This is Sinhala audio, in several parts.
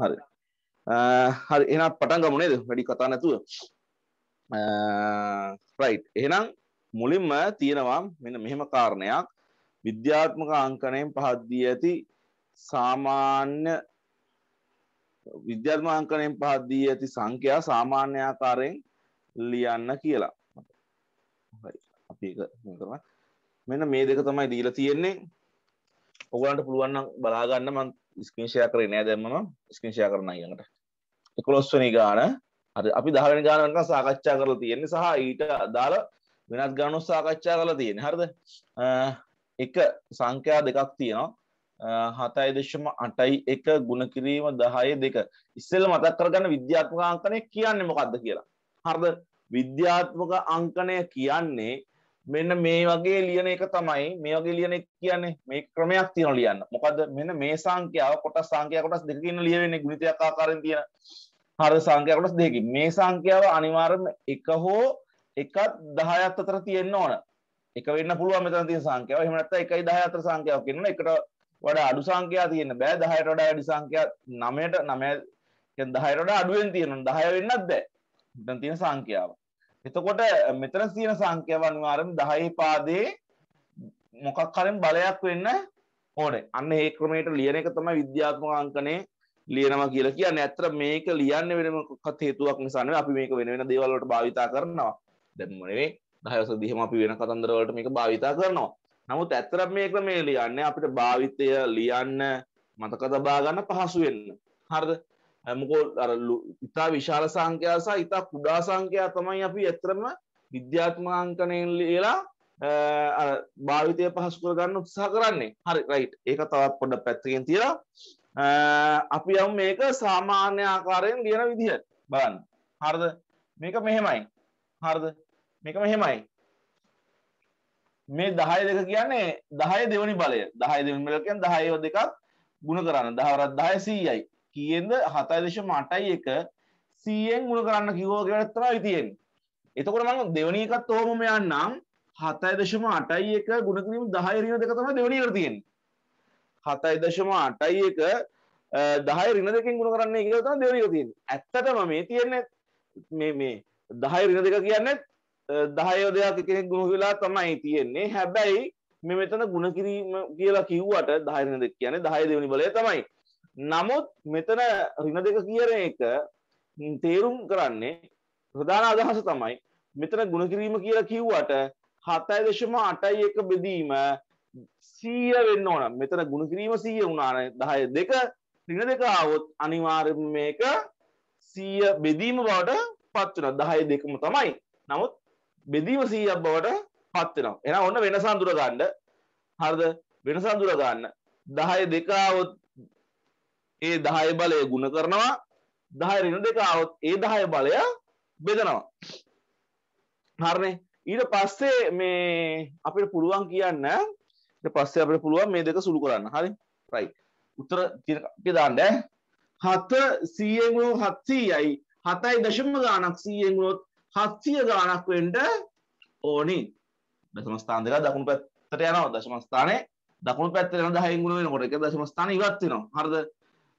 හරි හරි එහෙනම් පටන් ගමු නේද වැඩි කතා නැතුව රයිට් එහෙනම් මුලින්ම තියෙනවා මෙන්න මෙහෙම කාරණයක් විද්‍යාත්මක අංකණයෙන් පහත් දී ඇති සාමාන්‍ය විද්‍යාත්මක අංකණයෙන් පහත් දී ඇති සංඛ්‍යා සාමාන්‍ය ආකාරයෙන් ලියන්න කියලා හරි අපි ඒක කරමු මෙන්න මේ දෙක තමයි දීලා තියෙන්නේ ඔයගලන්ට පුළුවන් නම් බලා ගන්න මම ස්ක්‍රීන්ෂයා කර නෑ දැම්මම ස්ක්‍රීන්ෂයා කරන ඊළඟට එකොළොස්වනි ගාන හරි අපි දහවෙනි ගාන වෙනකන් සාකච්ඡා කරලා තියෙන්නේ සහ ඊට අදාළ වෙනත් ගානු සාකච්ඡා කරලා තියෙන්නේ හරිද එක සංඛ්‍යා දෙකක් තියෙනවා හතයි දශම අටයි එක ගුණ කිරීම දහය දෙක ඉස්සෙල්ල මතක් කරගන්න විද්‍යාත්මක අංකනය කියන්නේ මොකක්ද කියලා හරිද විද්‍යාත්මක අංකනය කියන්නේ මෙන්න මේ වගේ ලියන එක තමයි මේ වගේ ලියන එක කියන්නේ මේ ක්‍රමයක් තියෙනවා ලියන්න. මොකද මෙන්න මේ සංඛ්‍යාව කොටස් සංඛ්‍යා කොටස් දෙකකින් ලියවෙන්නේ ගුණිතයක් ආකාරයෙන් තියෙන හරිද සංඛ්‍යා කොටස් දෙකකින්. මේ සංඛ්‍යාව අනිවාර්යයෙන්ම එක හෝ එකක් 10ක් අතර තියෙන්න ඕන. එක වෙන්න පුළුවන් මෙතන තියෙන සංඛ්‍යාව. එහෙම නැත්නම් 1යි 10 අතර සංඛ්‍යාවක් කියනවා. එකට වඩා අඩු සංඛ්‍යා තියෙන්න බෑ. 10ට වඩා වැඩි සංඛ්‍යා 9ට 9 කියන්නේ 10ට වඩා අඩුවෙන් තියෙනවා. 10 වෙන්නත් බෑ. මෙතන තියෙන සංඛ්‍යාව. එතකොට මෙතන තියෙන සංඛ්‍යාව අනිවාර්යෙන් 10 පාදේ මොකක් හරි බලයක් වෙන්න ඕනේ. අන්න ඒ ක්‍රමයට ලියන එක තමයි විද්‍යාත්මක අංකනේ ලියනවා කියලා කියන්නේ. ඇත්තට මේක ලියන්න වෙන මොකක්වත් හේතුවක් නිසා නෙවෙයි. අපි මේක වෙන වෙන දේවල් වලට භාවිතා කරනවා. දැන් මොනේ 10 වසර දිහම අපි වෙන කතන්දර වලට මේක භාවිතා කරනවා. නමුත් ඇත්තට මේ ක්‍රමය ලියන්නේ අපිට භාවිතය ලියන්න මතක තබා ගන්න පහසු වෙන්න. හරිද? හැමකෝල් අරල්ලු ඉතා විශාල සංඛ්‍යයාසා ඉතා කුඩා සංඛ්‍යයා තමයි අපි ඇත්‍රම විද්‍යාත්මාංකනයෙන් ලියලා භාවිතය පහසු කරගන්න උත්සා කරන්නේ හරි රයිට් ඒක තවත් පොඩ පැත්තකින් තියලා අපි යම් මේක සාමාන්‍ය ආකාරයෙන් ලියන විදිහට බලන්න හරිද මේක මෙහෙමයි හරිද මේක මෙහෙමයි මේ දහය දෙක කියන්නේ දහය දෙවනි බලය දහය දෙවනි බලය කියන්නේ දහයව දෙකක් ගුණ කරන්න දහවරක් 10 100යි කියෙන්ද හතයි දශම අටයි එක සීයෙන් ගුණ කරන්න කිවෝ කියලත්තරා විතියෙන් එතකොට මං දෙවනි එකත් ඔහොම යන්නම් හතයි දශම අටයි එක ගුණ කිරීම දහය ඍණ දෙක තමයි දෙවනි එකට තියෙන්නේ හතයි දශම අටයි එක දහය ඍණ දෙකෙන් ගුණ කරන්නේ කියලා තමයි දෙවනි එක තියෙන්නේ ඇත්තටම මේ තියෙන්නේ මේ මේ දහය ඍණ දෙක කියන්නේ දහය දෙයක් කෙනෙක් ගුණ වෙලා තමයි තියෙන්නේ හැබැයි මේ මෙතන ගුණ කිරීම කියලා කිව්වට දහය ඍණ දෙක කියන්නේ දහය දෙවනි බලය තමයි නමුත් මෙතන රින දෙක කියන එක තේරුම් කරන්නේ ප්‍රධාන අදහස තමයි මෙතන ගුණකිරීම කියලා කිව්වට හතයි දශම අටයි එක බෙදීම සීය වෙන්න ඕන මෙතන ගුණකිරීම සීය වුණාන දහය දෙක රින දෙක ආවොත් අනිවාර්යෙන් මේක සීය බෙදීම බවට පත් වෙනවා දහය දෙකම තමයි නමුත් බෙදීම සීයක් බවට පත් වෙනවා එහෙනම් ඔන්න වෙනස අඳුර ගන්න හරිද වෙනස අඳුර ගන්න දහය දෙකාවොත් ඒ දහය බලය ගුණ කරනවා දහයරින දෙකාවොත් ඒ දහය බලය බෙදනවා. හරනේ ඊට පස්සේ මේ අපිට පුළුවන් කියන්න ඊට පස්සේ අපිට පුළුවන් මේ දෙක සුළු කරන්න. හරි. right. උත්තර ටික දාන්න ඈ. 7 100 ගුණොත් 700යි 7යි දශම ගාණක් 100 ගුණොත් 700 ගාණක් වෙන්න ඕනි. දශම ස්ථාන දෙක දකුණු පැත්තට යනවා. දශම ස්ථානේ දකුණු පැත්තට යන 10 ගුණ වෙනකොට ඒක දශම ස්ථානේ ඉවත් වෙනවා. හරිද?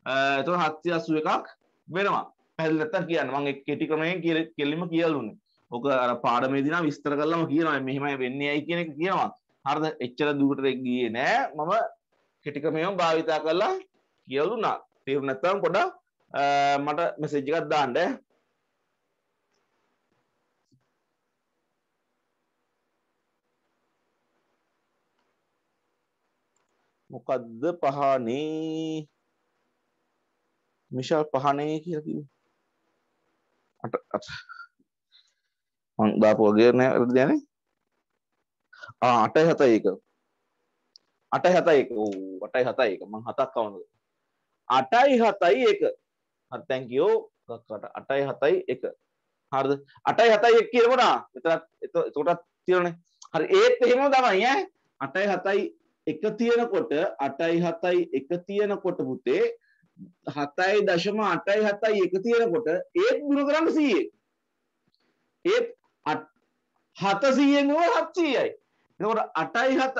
තො හත්ති අස්සුව එකක් වෙනවා පැල්ලත කියන්න මං කෙටි ක්‍රමයෙන් කිය කෙල්ලිම කියලුන්නේ ඕක අර පාඩමේදින විස්තර කරලම කියනවා මෙහෙමයි වෙන්නේ ඇයි කියන එක කියනවා හරද එච්චර දුකට ගියේ නෑ මම කෙටිකමයම් භාවිතා කරලා කියලුනා තේරු නැත්තම් පොඩ මට මෙසේජ් එකක් දාන්න මොකද්ද පහනේ මිශල් පහනේ කියකි අට දාපුගේනය දැන අටයි හත ඒක අටයි හතයි අටයි හතයි එක මං හතක් කවුණු අටයි හතයි එක හත්තැන්කියෝ කට අටයි හතයි එක හරද අටයි හතයි එක් කියරමුණා එතත් තොටත් තිරනේ හරි ඒත් එහෙම තමයි ඈ අටයි හතයි එක තියෙනකොට අටයි හතයි එක තියෙනකොට පුතේ හතයි දශම අටයි හතයි එක තියෙනකොට ඒත් ගුණ කරන්න සීයේ ඒත් හත සීයෙන් ඕ හත්සීයයි එකොට අටයි හත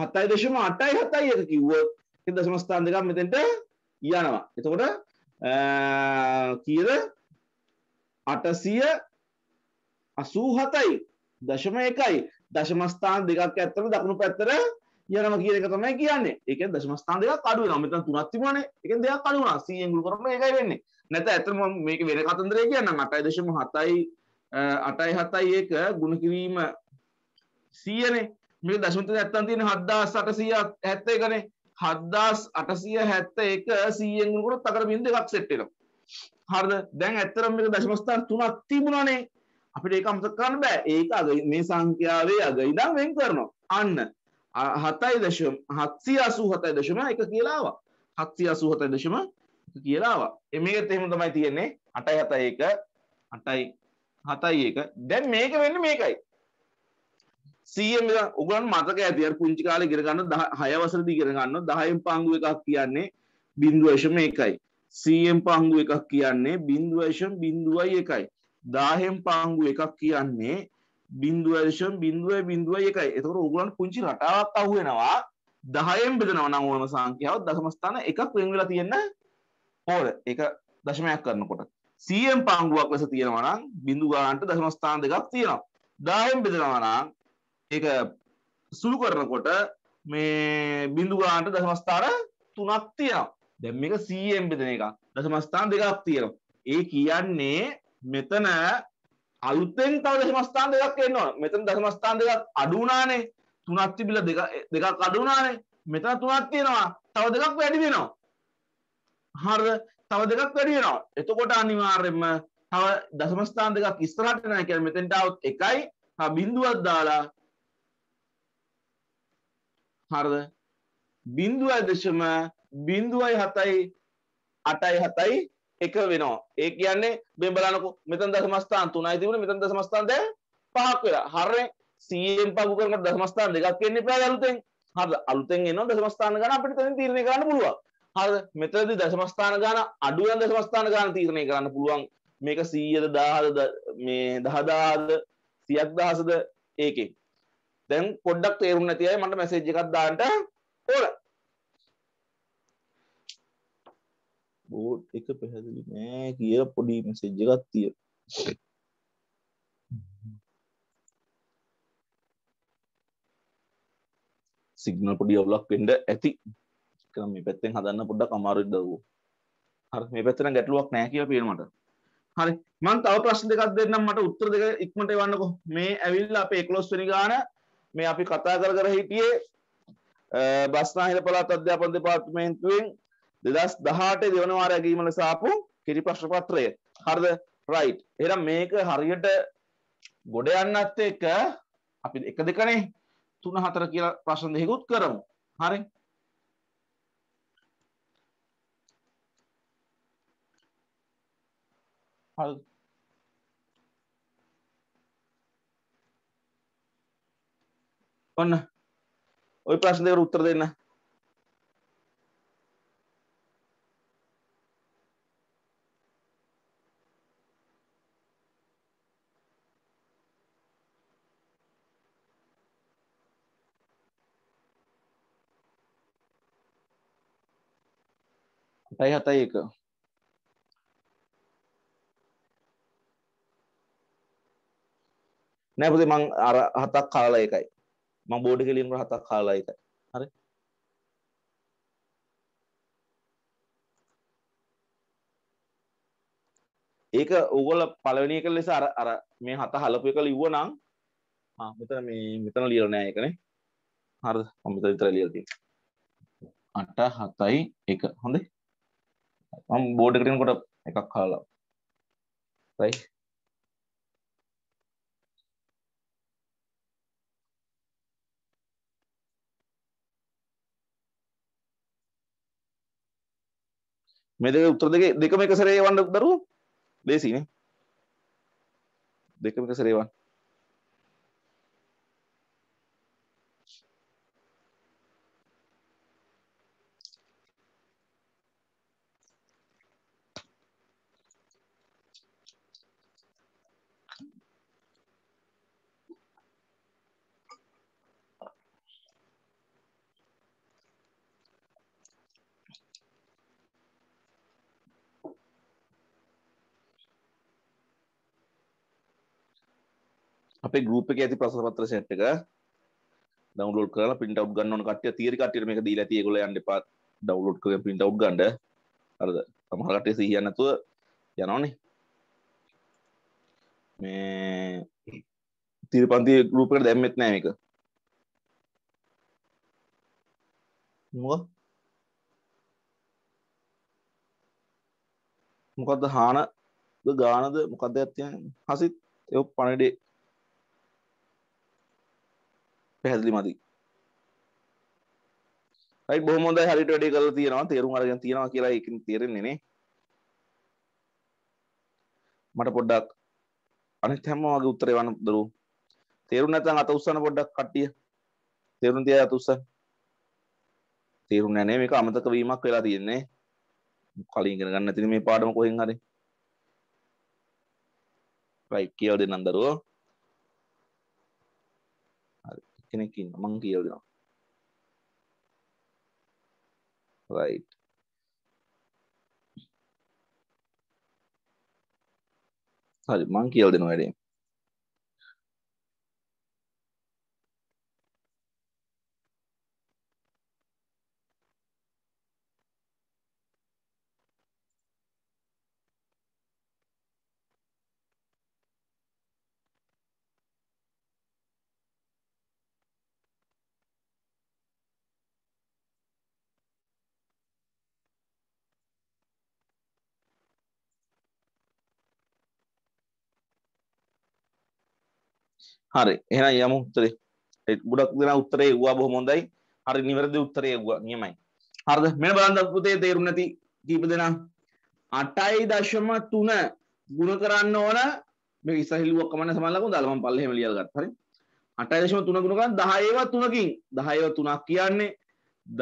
හතයි දශම අටයි හතයි එක කිව්ව දශමස්ථාන් දෙකක් මෙතෙන්ට යනවා එතකොට කියද අටසිය අසූ හතයි දශම එකයි දශමස්ථාන දෙකක් ඇත්තම දකුණු පැත්තර යනම කියන එක තමයි කියන්නේ. ඒ කියන්නේ දශමස්ථාන දෙකක් අඩු වෙනවා. මෙතන තුනක් තිබුණානේ. ඒ කියන්නේ දෙකක් අඩු වුණා. 100 ගුණ කරම ඒකයි වෙන්නේ. නැත්නම් ඇත්තටම මම මේක වෙන කතන්දරය කියන්නම්. 8.7යි 8.71 ගුණ කිරීම 100නේ. මේක දශම තුනේ නැත්තම් තියෙන 7871නේ. 7871 100 ගුණ කරොත් අකර බින්දු එකක් සෙට් වෙනවා. හරිද? දැන් ඇත්තටම මේක දශමස්ථාන තුනක් තිබුණානේ. අපිට ඒක අමතක කරන්න බෑ. ඒක මේ සංඛ්‍යාවේ අග ඉඳන් වෙන් කරනවා. අන්න හතයි දශම හත්සිය අසූ හතයි දශම එක කියලාවා හත්සිය අසූ හතයි දශම කියලාවා එමකත් එහෙම තමයි තියෙන්නේ අටයි හතයි එක අටයි හතයි එක දැන් මේක වෙන්න මේකයි සීයම උගලන් මතක ඇති අර පුංචි කාලේ ඉගෙන ගන්න 6 වසරේදී ඉගෙන ගන්නවා 10න් පංගු එකක් කියන්නේ 0.1යි 100න් පංගු එකක් කියන්නේ 0.01යි 10න් පංගු එකක් කියන්නේ බින්දුව දශම් බින්දුවයි බින්දුවයි එකයි එතකොට ඕගලන් පුංචි රටාවක් අහුවෙනවා දහයෙන් බෙදනවා නම් ඕනම සංඛ්‍යාව දශමස්ථාන එකක් වෙන් වෙලා තියෙන්න ඕන ඒක දශමයක් කරනකොට 100න් පංගුවක් ලෙස තියෙනවා නම් බිඳු ගානට දශමස්ථාන දෙකක් තියෙනවා 10න් බෙදනවා නම් ඒක සුළු කරනකොට මේ බිඳු ගානට දශමස්ථාන තුනක් තියෙනවා දැන් මේක 100න් බෙදෙන එක දශමස්ථාන දෙකක් තියෙනවා ඒ කියන්නේ මෙතන අලුත්තෙන් තව දශමස්ථාන දෙකක් එන්නවා මෙතන දශමස්ථාන දෙකක් අඩුනානේ තුනක් තිබිලා දෙක දෙකක් අඩුනානේ මෙතන තුනක් තියෙනවා තව දෙකක් වැඩි වෙනවා හරිද තව දෙකක් වැඩි වෙනවා එතකොට අනිවාර්යයෙන්ම තව දශමස්ථාන දෙකක් ඉස්සරහට යනවා කියන්නේ මෙතෙන්ට આવොත් එකයි හා බිඳුවක් දාලා හරිද බිඳුවයි දශම බිඳුවයි හතයි අටයි හතයි එක වෙනවා ඒ කියන්නේ මේ බලනකෝ මෙතන දශමස්ථාන තුනයි තිබුණේ මෙතන දශමස්ථාන දැන් පහක් වෙලා හරිනේ 100න් පහු කරන දශමස්ථාන දෙකක් එන්න එපා අලුතෙන් හරිද අලුතෙන් එනවා දශමස්ථාන ගන්න අපිට තනින් තීරණය කරන්න පුළුවන් හරිද මෙතනදී දශමස්ථාන ගන්න අඩු වෙන දශමස්ථාන ගන්න තීරණය කරන්න පුළුවන් මේක 100ද 1000ද මේ 10000ද 100000ද ඒකේ දැන් පොඩ්ඩක් තේරුම් නැති අය මට මැසේජ් එකක් දාන්න ඕන බෝඩ් එක පැහැදිලි නෑ කිය පොඩි මෙසෙජ්ජගත් තිය සිගනල් පොඩි අවුලක් පෙන්ඩ ඇති කරම මේ පැත්තෙන් හදන්න පොඩ්ඩක් අමාරුද වූ හර මේ පැත්තන ගැටලුවක් නෑ කියලා පේනමට හරි මන් තව ප්‍රශ්න දෙකක් දෙන්නම් මට උත්තර දෙක ඉක්මට එවන්නකො මේ ඇවිල්ලා අපේ එකොලොස් වෙනි ගාන මේ අපි කතා කර කර හිටියේ බස්නාහිර පළාත් අධ්‍යාපන දෙපාර්තමේන්තුවෙන් දෙදස් දහට දෙවනවාර ඇගීමල සාපු කිරි ප්‍රශ්න පත්‍රය හරද රයි් එරම් මේක හරියට ගොඩ යන්නත් එක අපි එක දෙකනේ තුන හතර කියලා ප්‍රශ්න දෙහෙකුත් කරමු හරි හරි ඔන්න ওই ප්‍රශ්න දෙකට උත්තර දෙන්න පැයි හතයි එක නැපති මං අර හතක් කාලා එකයි මං බෝඩි කෙලින්ට හතක් කාලා එකයි හරි ඒක උගල පලවනි එක ලෙස අර අර මේ හත හලපු එක ලිව්ව නම් මෙතන මේ මෙතන ලියලා නෑ එකනේ හරිද මම මෙතන විතර ලියලා තියෙන්නේ 8 7 1 හොඳයි මම බෝඩ් එකට එනකොට එකක් කාලා right මේ දෙක උත්තර දෙක දෙකම එක සැරේ වන්න දරුවෝ ලේසිනේ දෙකම එක සැරේ වන්න අපේ ගරුප් එක ඇති ප්‍රසපත්‍ර සැට් එක ඩවලෝඩ් කරලා පින්ට අව් ගන්න කට තීරි කටට මේක දී ඇති ගොල යන්න පත් ඩවලෝඩ් කර පින්ට අව් ගන්ඩ අරද සමහරටේ සිහිය නැතුව යනෝනේ මේ තිරිපන්ති ගරුපකට දැම්මෙත් නෑ එක මොක මොකක්ද හාන ගානද මොකක්ද ඇත්තිය හසිත් එ පණඩේ පැහැදිලි මති යි බොහොමොද හරිට වැඩේ කල තියෙනවා තේරුම් අරගෙන තියෙනවා කියලා එකින් තේරෙන්නේ මට පොඩ්ඩක් අනිත් හැම වගේ උත්තරේ වන්න දරුවෝ තේරුම් නැත්නම් අත උස්සන පොඩ්ඩක් කට්ටිය තේරුම් තියා අත උස්සන තේරුම් නැහැ මේක අමතක වීමක් වෙලා තියෙන්නේ කලින් ඉගෙන ගන්න නැතිනේ මේ පාඩම කොහෙන් හරි right කියලා දෙන්නම් දරුවෝ කෙනෙක් ඉන්න මං කියල දෙනවා right හරි මං කියල් දෙනවා වැඩේ හරි එහෙනම් යමු උත්තරේ ගොඩක් දෙනා උත්තරේ එව්වා බොහොම හොඳයි හරි නිවැරදි උත්තරේ එව්වා නියමයි හරිද මෙන්න බලන්න පුතේ තේරුම් නැති කීප දෙනා 8.3 ගුණ කරන්න ඕන මේ ඉස්සහිලුවක් කමන්න සමානලක උදාලා මම පල්ලෙහෙම ලියලා ගත්තා හරි 8.3 ගුණ කරන් 10 ඒවා 3කින් 10 ඒවා 3ක් කියන්නේ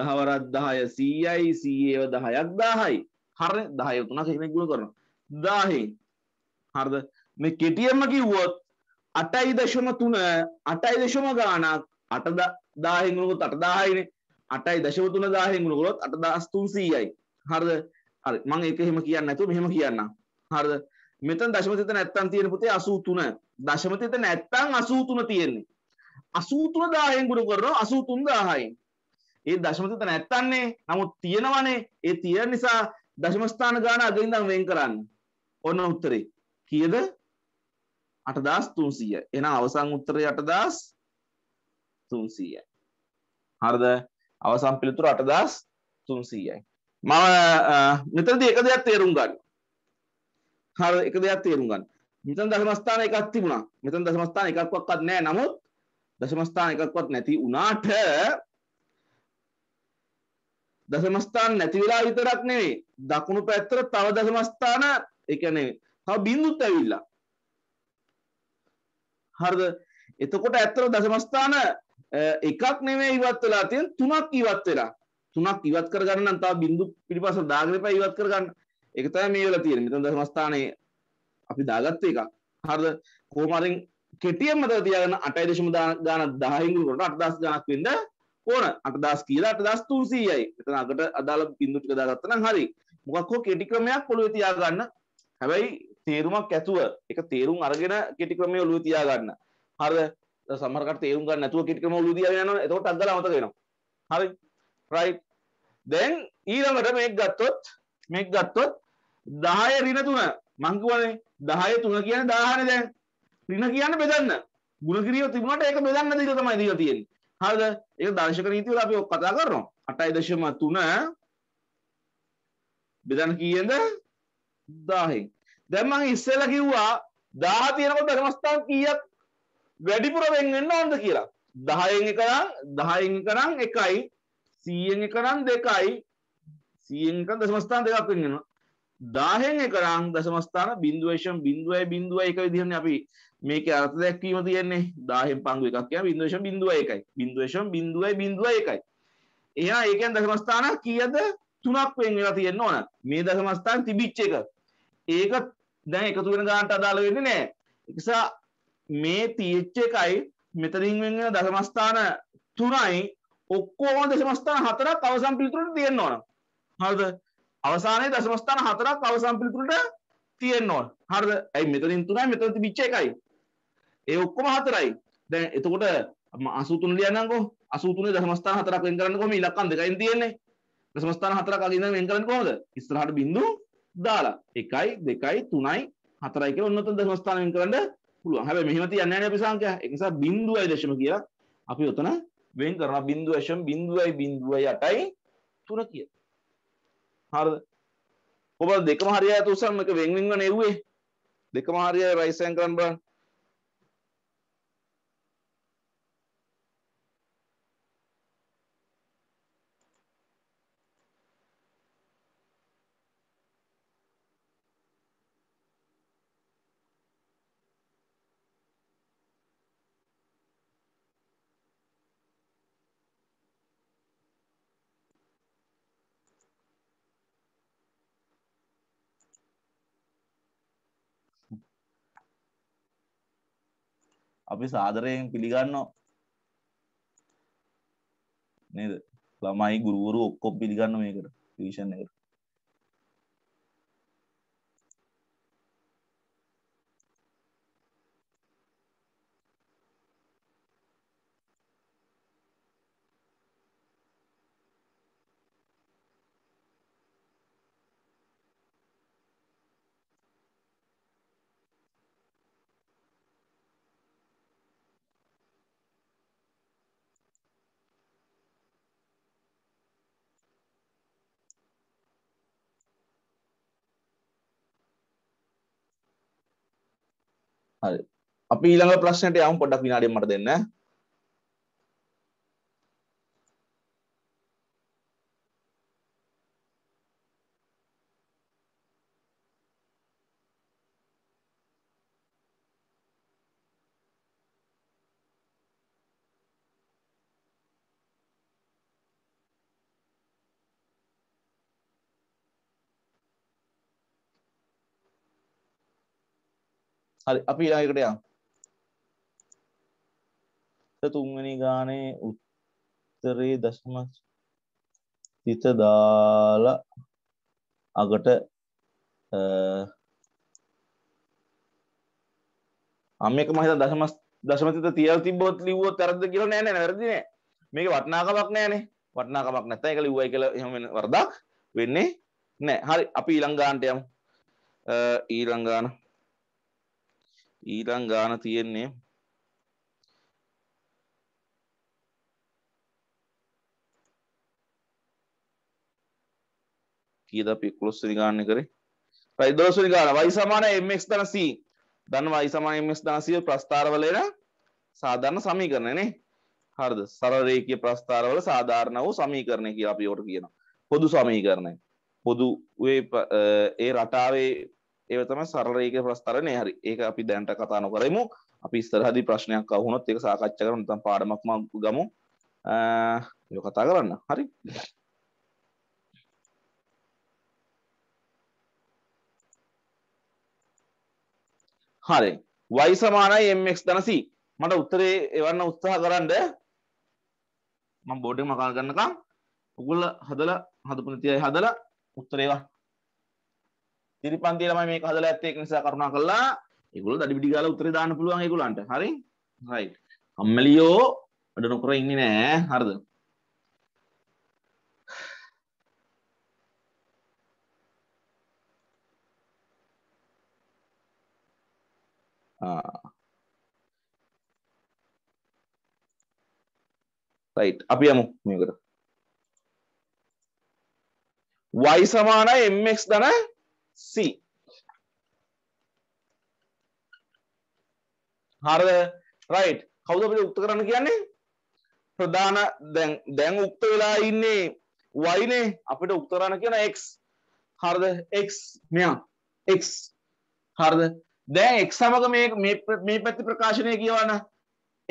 10 වරක් 10 100යි 100 ඒවා 10ක් 10යි හරි 10 ඒවා 3ක් එහෙම ගුණ කරනවා 1000 හරිද මේ කෙටියෙන්ම කිව්වොත් අටයි දශම තුන අටයි දශම ගානක් අටද දාහෙගුණකුත් අටදාහයින අටයි දශව තුන දාහෙගුණකුලොත් අටදස්තුන් සීයයි හරද මං එක හෙම කියන්න ඇතු මෙහෙම කියන්න හරද මෙතන් දශමතිත නැත්තන් තියෙන පුතේ අසූ තුන දශමතිත නැත්තං අසූ තුන තියෙන්නේ අසූතුන දාහෙන් ගුණ කරනවා අසූතුන් දාහයින් ඒ දශමතිත නැත්තන්නේ නමුත් තියෙනවනේ ඒ තියෙන නිසා දශමස්ථාන ගාන අගින්දම් වෙන් කරන්න ඔන්න උත්තරේ කියද අටදස් තුන්සීය එන අවසං උත්තර යටදස් තුන්සීයයි හරද අවසම් පිළිතුර අටදස් තුන්සීයයි මම මෙතනද එක දෙයක් තේරුම් ගන්න හර එක දෙයක් තේරුම් ගන්න මෙතන දශමස්ථාන එකක් තිබුණා මෙතන දශමස්ථාන එකක්වත් නැහැ නමුත් දශමස්ථාන එකක්වත් නැති වුණාට දශමස්ථාන නැති වෙලා විතරක් නෙවෙයි දකුණු පැත්තට තව දශමස්ථාන ඒ කියන්නේ තව බිඳුත් ඇවිල්ලා හරිද? එතකොට ඇත්තට දශමස්ථාන එකක් නෙමෙයි ඉවත් වෙලා තියෙන තුනක් ඉවත් වෙලා. තුනක් ඉවත් කරගන්න නම් තව බිංදු පිටිපස්ස දාගෙන ඉපයි ඉවත් කරගන්න. ඒක තමයි මේ වෙලා තියෙන්නේ. මෙතන දශමස්ථානයේ අපි දාගත්ත එකක්. හරිද? කොහොම හරි කෙටියෙන් මතක තියාගන්න 8.0 ගානක් 10 ඉංග්‍රීසි වලට 8000 ගානක් වෙන්න ඕන 8000 කියලා 8300යි. එතන අකට අදාළ බිඳු ටික දාගත්තා නම් හරි. මොකක් හෝ කෙටි ක්‍රමයක් ඔළුවේ තියාගන්න. හැබැයි තේරුමක් ඇතුව එක තේරුම් අරගෙන කෙටි ක්‍රමය ඔලුව තියාගන්න හරිද සමහරකට තේරුම් ගන්න නැතුව කෙටි ක්‍රම ඔලුව තියාගෙන යනවා එතකොට අද්දලා අමතක වෙනවා හරි රයිට් දැන් ඊළඟට මේක ගත්තොත් මේක ගත්තොත් 10 ඍණ 3 මං කියවනේ 10 3 කියන්නේ 1000නේ දැන් ඍණ කියන්නේ බෙදන්න ගුණ කිරියෝ තිබුණාට ඒක බෙදන්න දීලා තමයි දීලා තියෙන්නේ හරිද ඒක දර්ශක නීති වල අපි ඔක් කතා කරනවා 8.3 බෙදන්න කීයෙන්ද 1000 දැන් මම ඉස්සෙල්ලා කිව්වා 10 තියෙනකොට ධර්මස්ථාන කීයක් වැඩිපුර වෙන් වෙන්න ඕනද කියලා. 10න් එක නම් 10න් එක නම් 1යි 100න් එක නම් 2යි 100න් එක දශමස්ථාන දෙකක් වෙන් වෙනවා. 10න් එක නම් දශමස්ථාන 0.0 0.0 එක විදිහනේ අපි මේකේ අර්ථ දැක්වීම තියෙන්නේ 10න් පංගු එකක් කියන 0.01යි 0.001යි. එහෙනම් ඒකෙන් දශමස්ථාන කීයද? තුනක් වෙන් වෙලා තියෙන්න ඕන. මේ දශමස්ථාන තිබිච්ච එක. ඒක දැන් එකතු වෙන ගානට අදාළ වෙන්නේ නැහැ. ඒ නිසා මේ TH එකයි මෙතනින් වෙන දශමස්ථාන තුනයි ඔක්කොම දශමස්ථාන හතරක් අවසන් පිළිතුරට තියෙන්න ඕන. හරිද? අවසානයේ දශමස්ථාන හතරක් අවසන් පිළිතුරට තියෙන්න ඕන. හරිද? ඇයි මෙතනින් තුනයි මෙතන තිබිච්ච එකයි. ඒ ඔක්කොම හතරයි. දැන් එතකොට 83 ලියන්නම්කෝ. 83 දශමස්ථාන හතරක් වෙන් කරන්න කොහොම ඉලක්කම් දෙකයින් තියෙන්නේ. දශමස්ථාන හතරක් අගින් වෙන් කරන්න කොහොමද? ඉස්සරහට බිංදු දාලා එකයි දෙකයි තුනයි හතරයි කියලා ඔන්න ඔතන දශමස්ථාන වෙන් කරන්න පුළුවන්. හැබැයි මෙහෙම තියන්නේ නැහැ නේ අපි සංඛ්‍යා. ඒ නිසා 0.0 කියලා අපි ඔතන වෙන් කරනවා 0.0 0.8යි 3 කියලා. හරිද? ඔබ දෙකම හරියට උසන්න එක වෙන් වෙන්ව නෙව්වේ. දෙකම හරියයි රයිස් කරන්න බලන්න. අපි සාදරයෙන් පිළිගන්නවා නේද ළමයි ගුරුවරු ඔක්කොම් පිළිගන්න මේකට ටීෂන් එකට හරි අපි ඊළඟ ප්‍රශ්නයට යමු පොඩ්ඩක් විනාඩියක් මට දෙන්න හරි අපි ඊළඟට යමු. තුන්වෙනි ගානේ උත්තරේ දශම තිත දාලා අගට අම්මක මහිත දශම දශමතිත තියලා තිබ්බොත් ලිව්වොත් වැරද්ද කියලා නෑ නෑ වැරදි නෑ මේක වටිනාකමක් නෑනේ වටිනාකමක් නැත්නම් ඒක ලිව්වයි කියලා එහෙම වෙන වරදක් වෙන්නේ නෑ හරි අපි ඊළඟ ගානට යමු ඊළඟ ගාන ඊළං ගාන තියෙන්නේ කියද අපි කුලොස්සරි ගාන්න කරේ රයිදලොස්සරි ගාන වයි සමාන mx ධන c දන්න වයි සමාන mx ධන c ප්‍රස්ථාරවල එන සාධාරණ සමීකරණයනේ හරිද සරල රේඛීය ප්‍රස්ථාරවල සාධාරණ වූ සමීකරණය කියලා අපි ඒකට කියනවා පොදු සමීකරණය පොදු ඒ රටාවේ ඒව තමයි සරල ඒක ප්‍රස්තරණය හරි ඒක අපි දැන්ට කතා නොකරමු අපි ඉස්සරහදී ප්‍රශ්නයක් අහුනොත් ඒක සාකච්ඡා කරමු නැත්නම් පාඩමක්ම ගමු ඒක කතා කරන්න හරි හරි y සමානයි mx ධන c මට උත්තරේ එවන්න උත්සාහ කරන්න මම බෝඩ් එකම කල් ගන්නකම් ඔයගොල්ලෝ හදලා හදපු නැති අය හදලා උත්තරේවා තිරිපන්ති ළමයි මේක හදලා ඇත්තේ ඒක නිසා කරුණා කළා ඒගොල්ලෝ දඩි පිටි ගාලා උත්තරේ දාන්න පුළුවන් ඒගොල්ලන්ට හරි රයිට් අම්මලියෝ වැඩ නොකර ඉන්නේ නෑ හරිද රයිට් අපි යමු මේකට y සමානයි mx ධන C. හරිද? right. කවුද අපිට උක්ත කරන්න කියන්නේ? ප්‍රධාන දැන් දැන් උක්ත වෙලා ඉන්නේ y නේ අපිට උක්ත කරන්න කියන x. හරිද? x මෙයා x. හරිද? දැන් x සමග මේ මේ මේ පැති ප්‍රකාශනය කියවන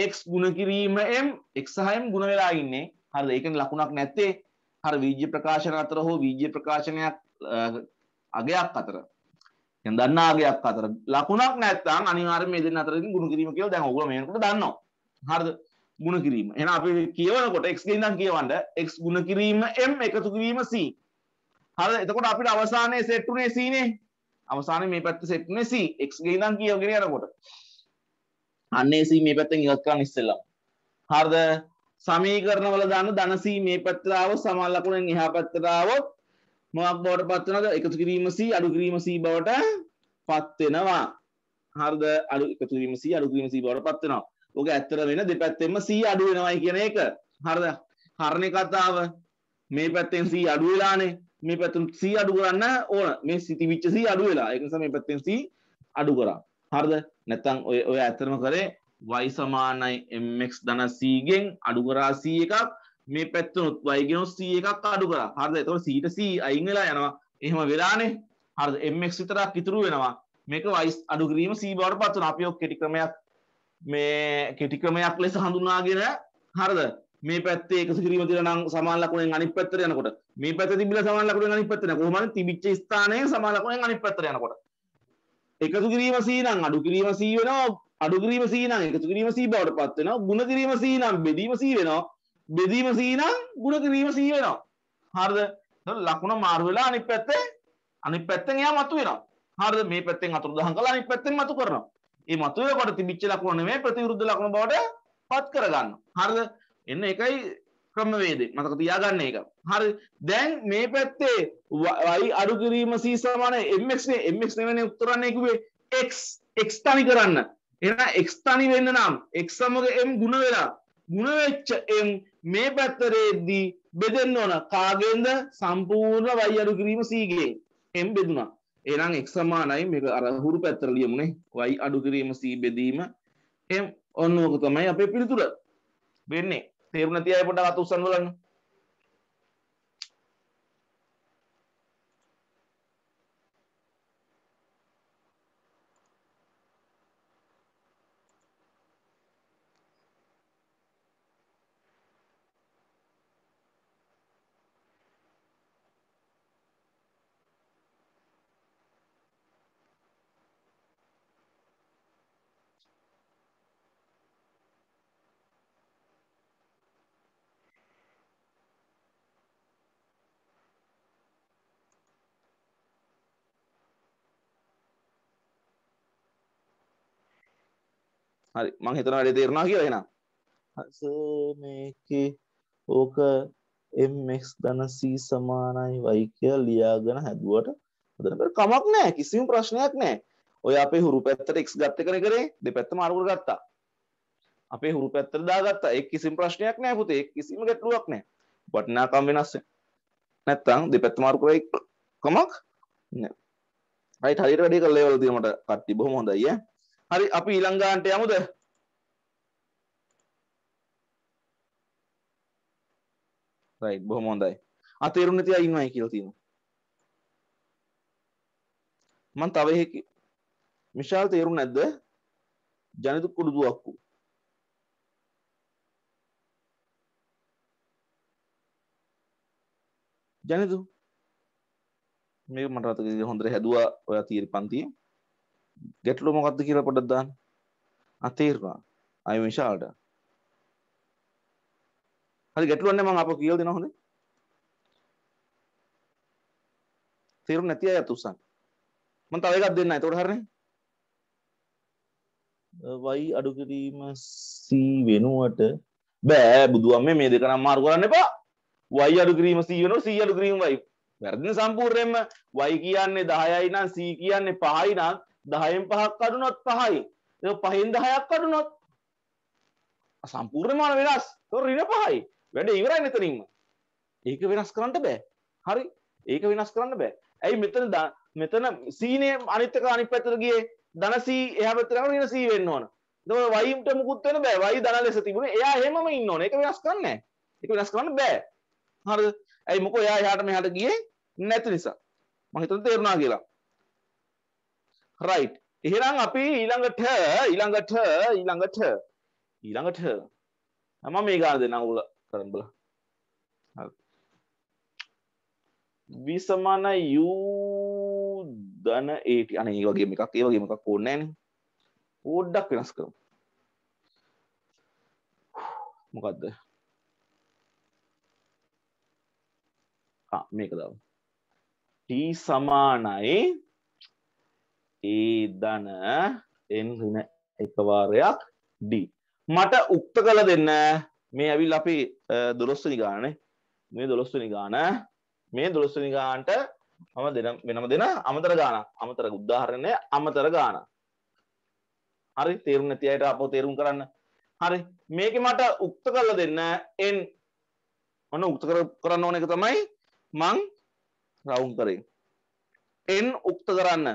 x ගුණ කිරීම m x සහ m ගුණ වෙලා ඉන්නේ. හරිද? ඒකනේ ලකුණක් නැත්තේ. හරි වීජ්‍ය ප්‍රකාශන අතර හෝ වීජ්‍ය ප්‍රකාශනයක් අගයක් අතර දන්නාගයක් අතර ලකුණක් නැත්තං අනිවාර මේ දෙන්න අතරින් ගුණ කිරීම කියල දැන් ඔගල මේකට දන්නවා හරද ගුණ කිරීම එන අපි කියවනකොට එක් ඉඳන් කියවන්ට එක් ගුණ කිරීම එම් එකතු කිරීම C හර එතකොට අපිට අවසානයේ සෙට්ටුනේ සීනේ අවසාන මේ පැත්ත සෙට්නේ C එක් ගේදන් කියවගෙන යනකොට අන්නේ C මේ පැත්තෙන් ඉවත් කරන්න ඉස්සෙල්ලා හරද සමීකරණවල දාන්න ධන C මේ පැත්තට ආවොත් සමාන ලකුණෙන් එහා පැත්තට ආවොත් මොකක් බවට පත් වෙනවද? එකතු කිරීම c අඩු කිරීම c බවට පත් වෙනවා. හරිද? අඩු එකතු කිරීම c අඩු කිරීම c බවට පත් වෙනවා. ඕක ඇත්තට වෙන දෙපැත්තෙන්ම c අඩු වෙනවයි කියන එක. හරිද? හරණේ කතාව මේ පැත්තෙන් c අඩු වෙලානේ. මේ පැත්තෙන් c අඩු කරන්න ඕන. මේ තිබිච්ච c අඩු වෙලා. ඒක නිසා මේ පැත්තෙන් c අඩු කරා. හරිද? නැත්තම් ඔය ඔය ඇත්තම කරේ y සමානයි mx ධන c ගෙන් අඩු කරා c එකක් මේ පැත්තනුත් වයිගෙන සී එකක් අඩු කර හරද තොර සීට සී අයිංවෙලා යනවා එහෙම වෙලානේ හරද එමක් විතරක් ඉතුරු වෙනවා මේක වයිස් අඩුගරීම සීබවට පත්වන අපියෝ කෙටික්‍රමයක් මේ කෙටික්‍රමයක් ලෙස හඳුනාගෙන හරද මේ පැත්තේ එකතු කිරීම තියලා නම් සමාන ලකුණෙන් අනිත් පැත්තට යනකොට මේ පැත්ත තිබිලා සමාන ලකුණෙන් අනිත් පැත්තට යනවා කොහොමද තිබිච්ච ස්ථානයේ සමාන ලකුණෙන් අනිත් පැත්තට යනකොට එකතු කිරීම සී නම් අඩු කිරීම සී වෙනවා අඩු කිරීම සී නම් එකතු කිරීම සී බවට පත් වෙනවා ಗುಣ කිරීම සී නම් බෙදීම සී වෙනවා බෙදීම සීනම් ගුණ කිරීම සී වෙනවා. හරිද? ලකුණ මාරු වෙලා අනිත් පැත්තේ අනිත් පැත්තෙන් එයා මතු වෙනවා. හරිද? මේ පැත්තෙන් අතුරුදහන් කළා අනිත් පැත්තෙන් මතු කරනවා. මේ මතු වෙනකොට තිබිච්ච ලකුණ නෙමෙයි ප්‍රතිවිරුද්ධ ලකුණ බවට පත් කරගන්නවා. හරිද? එන්න එකයි ක්‍රමවේදේ. මතක තියාගන්න ඒක. හරි. දැන් මේ පැත්තේ y අඩු කිරීම c සමාන mx නේ. mx නෙවෙයි උත්තරන්නේ කිව්වේ x x තනි කරන්න. එහෙනම් x තනි වෙන්න නම් x සමග m ගුණ වෙලා ගුණ වෙච්ච m මේ පැත්තරේද්දී බෙදෙන්න්න ඕන කාගෙන්ද සම්පූර්ණ වයිරු කිරීම සීගේ එම් බෙදුණා ඒනම් එක්සමානයි මේ අරහුරු පැත්තරලියමුණේ වයි අඩු කිරීම සී බෙදීම එම් ඔන්නෝක තමයි අපේ පිළිතුර වෙන්නේ තේරුණ තියයි පොට අත් උසන් වලන්න හරි මං හිතන වැඩේ තේරුණා කියලා එහෙනම් හසෝ මේකේ ඕක mx ධන c සමානයි y කියලා ලියාගෙන හැදුවට හදන බර කමක් නැහැ කිසිම ප්‍රශ්නයක් නැහැ ඔය අපේ හුරු පැත්තට x ගත්ත එකනේ කරේ දෙපැත්තම අරමුණ ගත්තා අපේ හුරු පැත්තට දාගත්තා ඒක කිසිම ප්‍රශ්නයක් නැහැ පුතේ ඒක කිසිම ගැටලුවක් නැහැ වටිනාකම් වෙනස් නැත්තම් දෙපැත්ත මාරු කරේ කමක් නැහැ රයිට් හරියට වැඩේ කරලා ඒවල තියෙන මට කට්ටි බොහොම හොඳයි ඈ හරි අපි ඊළඟ ගානට යමුද? right බොහොම හොඳයි. අතේරුණ තියා ඉන්නවයි කියලා තියෙනවා. මම තව එකක් විශාල තේරුණ නැද්ද? ජනිත කුඩු දුවක්කු. ජනිත මේක මට අතේ හොඳට හැදුවා ඔයා තීරි පන්තියේ. ගැටලුව මොකක්ද කියලා පොඩ්ඩක් දාන්න. අතේරුණා. අය විශාලට. හරි ගැටලුවක් නැහැ මම අපෝ කියලා දෙනවා හොඳයි. තේරුම් නැති අයත් උස්සන්න. මම තව එකක් දෙන්නම්. එතකොට හරිනේ. y අඩු කිරීම c වෙනුවට බෑ බුදුන් මේ මේ දෙක නම් මාරු කරන්න එපා. y අඩු කිරීම c වෙනවා c අඩු කිරීම y. වැරදින සම්පූර්ණයෙන්ම y කියන්නේ 10යි නම් c කියන්නේ 5යි නම් දහයෙන් පහක් අඩුනොත් පහයි පහින් දහයක් අඩුනොත් සම්පූර්ණමාන වෙනස් තො රින පහයි වැඩ ඉවරයි මෙතනින්ම ඒක වෙනස් කරන්න බෑ හරි ඒක වෙනස් කරන්න බෑ ඇයි මෙතන මෙතන සීනය අනිත්තක අනි පැතර ගිය දනසී එහ පැතරම නින සී වෙන්න ඕන දො වයිම්ට මුකුත්වෙන බෑ වයි දන ලෙස තිබුණ එයා හෙම ඉන්න ඕන එක වෙනස් කරන්න එක වෙනස් කරන්න බෑ හරි ඇයි මොකෝ එයා යාට මෙහට ගිය නැති නිසා මහිතන තේරුණා කියලා රයිට් එහෙනම් අපි ඊළඟට ඊළඟට ඊළඟට ඊළඟට මම මේ ගාන දෙන්න උගල කරන් බල v සමාන u ධන at අනේ ඒ වගේම එකක් ඒ වගේම එකක් ඕනේ නැහනේ පොඩ්ඩක් වෙනස් කරමු මොකද්ද ආ මේක දාමු t සමානයි ඒ ධන එන් හින එකවාරයක් D. මට උක්ත කළ දෙන්න මේ ඇවිල් අපි දොළොස්ස නිගානේ මේ දොළොස්ස නිගාන මේ දොළොස්ස නිගාන්ට මම දෙන වෙනම දෙන අමතර ගාන අමතර උදාහරණය අමතර ගාන හරි තේරුම් නැති අයට අපෝ තේරුම් කරන්න හරි මේක මට උක්ත කල්ල දෙන්න එන් ඔන්න උක්ත කරන්න ඕන එක තමයි මං රවුම් කරේ එන් උක්ත කරන්න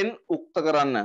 එන් උක්ත කරන්න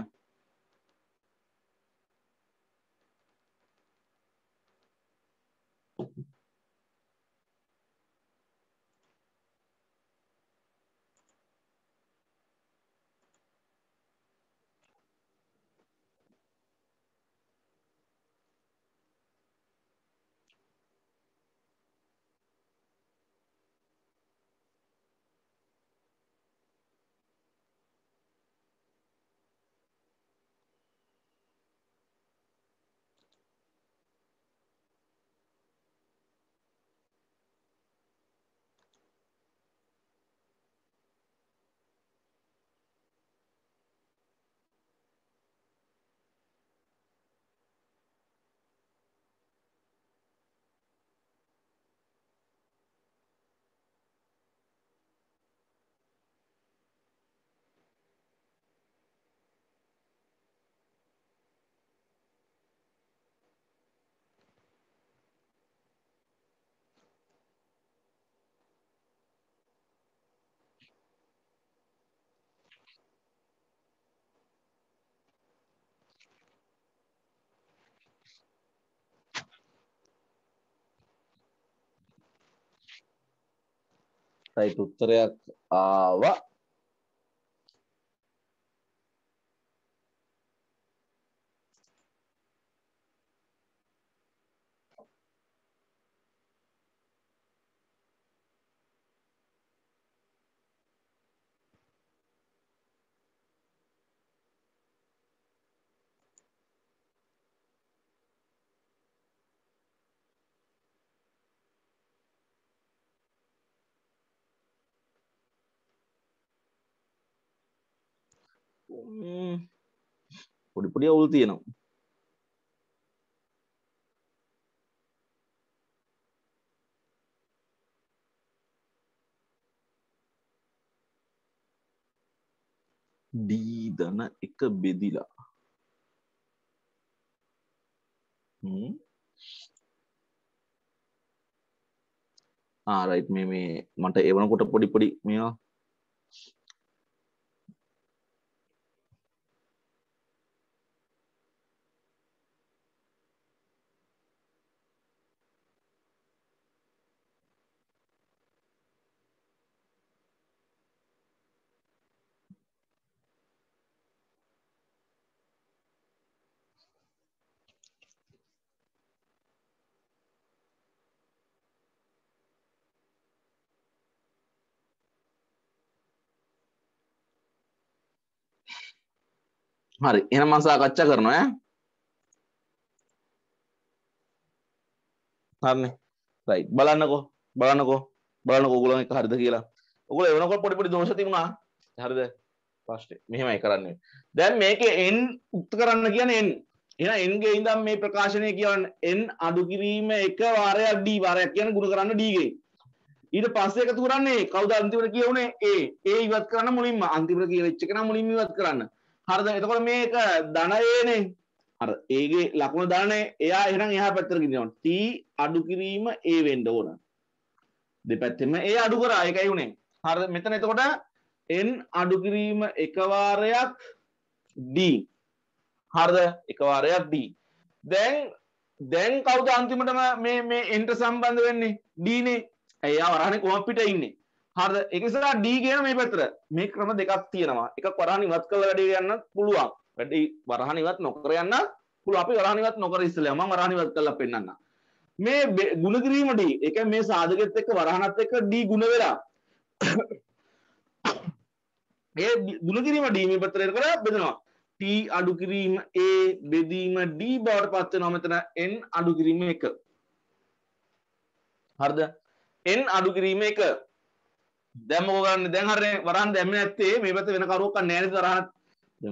ඒකටයි උත්තරයක් ආවා පොඩිපොඩි අවුල් තියෙනවා දීදන එක බෙදිලා ආරයිට් මේ මේ මට එවනකොට පොඩි පොඩි මේවා හරි එහෙනම් මම සාකච්ඡා කරනවා ඈ හරිනේ රයිට් බලන්නකෝ බලන්නකෝ බලන්නකෝ ඔයගොල්ලෝ එක හරිද කියලා ඔයගොල්ලෝ එවනකොට පොඩි පොඩි දෝෂ තිබුණා හරිද ප්‍රශ්නේ මෙහෙමයි කරන්නේ දැන් මේකේ n උක්ත කරන්න කියන්නේ n එහෙනම් n ගේ ඉඳන් මේ ප්‍රකාශනය කියන්නේ n අඩු කිරීම එක වාරයක් d වාරයක් කියන ගුණ කරන්න d ගේ ඊට පස්සේ එකතු කරන්නේ කවුද අන්තිමට කියුනේ a a ඉවත් කරන්න මුලින්ම අන්තිමට කියවෙච්ච එක නම් මුලින්ම ඉවත් කරන්න හරද එතකොට මේක ධනයනේ හර ඒගේ ලකුණ දානේ එයා එහෙනම් එහා පැත්තට ගිනියනවා t අඩු කිරීම a වෙන්න ඕන දෙපැත්තෙම a අඩු කරා ඒකයි උනේ හරද මෙතන එතකොට n අඩු කිරීම එක වාරයක් d හරද එක වාරයක් d දැන් දැන් කවුද අන්තිමටම මේ මේ එන්ට සම්බන්ධ වෙන්නේ d නේ එයා වරහනේ කොහොම පිට ඉන්නේ හරද එකසා ඩී කියන මේ පැතර මේ ක්‍රම දෙකක් තියෙනවා එක වරහන් ඉවත් කළ වැඩේ යන්න පුළුවන් වැඩි වරහන් ඉවත් නොකර යන්න පුළුවන් අපි වරහන් ඉවත් නොකර ඉස්සෙල්ලා මම වරහන් ඉවත් කරලා පෙන්නන්න මේ ಗುಣ කිරීම ඩී ඒ කියන්නේ මේ සාධකෙත් එක්ක වරහනත් එක්ක ඩී ಗುಣ වෙලා ඒ ಗುಣ කිරීම ඩී මේ පැතරේ කරලා බෙදනවා T අඩු කිරීම A බෙදීම D බවට පත් වෙනවා මෙතන N අඩු කිරීම 1 හරිද N අඩු කිරීම 1 දැම්මක කරන්න දැන් හර වරන් දැම ඇත්තේ මේ පැත වෙන කරුවක් නෑන රහන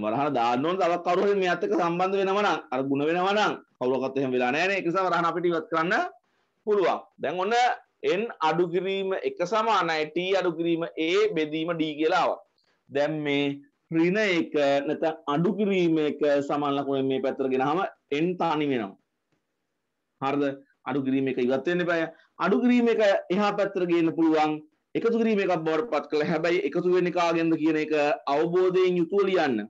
මරහන දාන්නවන් තවක් කරුව මේ අත්තක සම්බන්ධ වෙනවන අර ගුණ වෙනවනම් කවුරොකත් එහෙම වෙලා නෑන එකසා රහන අපිට ඉවත් කරන්න පුළුවන් දැන් ඔන්න එන් අඩුකිරීම එක සමානයි ට අඩුකිරීම ඒ බෙදීම ඩී කියලාව දැම් මේ රින එක නැත අඩුකිරීම එක සමල්ලකුණ මේ පැත්තරගෙන හම එන් තානි වෙනවා හරද අඩුකිරීම එක ඉවත්වෙන්න බෑ අඩුකිරීම එක එහා පැත්තරගන්න පුළුවන් එකතු කිරීම එකක් බවට පත් කළ හැබැයි එකතු වෙන කාගෙන්ද කියන එක අවබෝධයෙන් යුතුව ලියන්න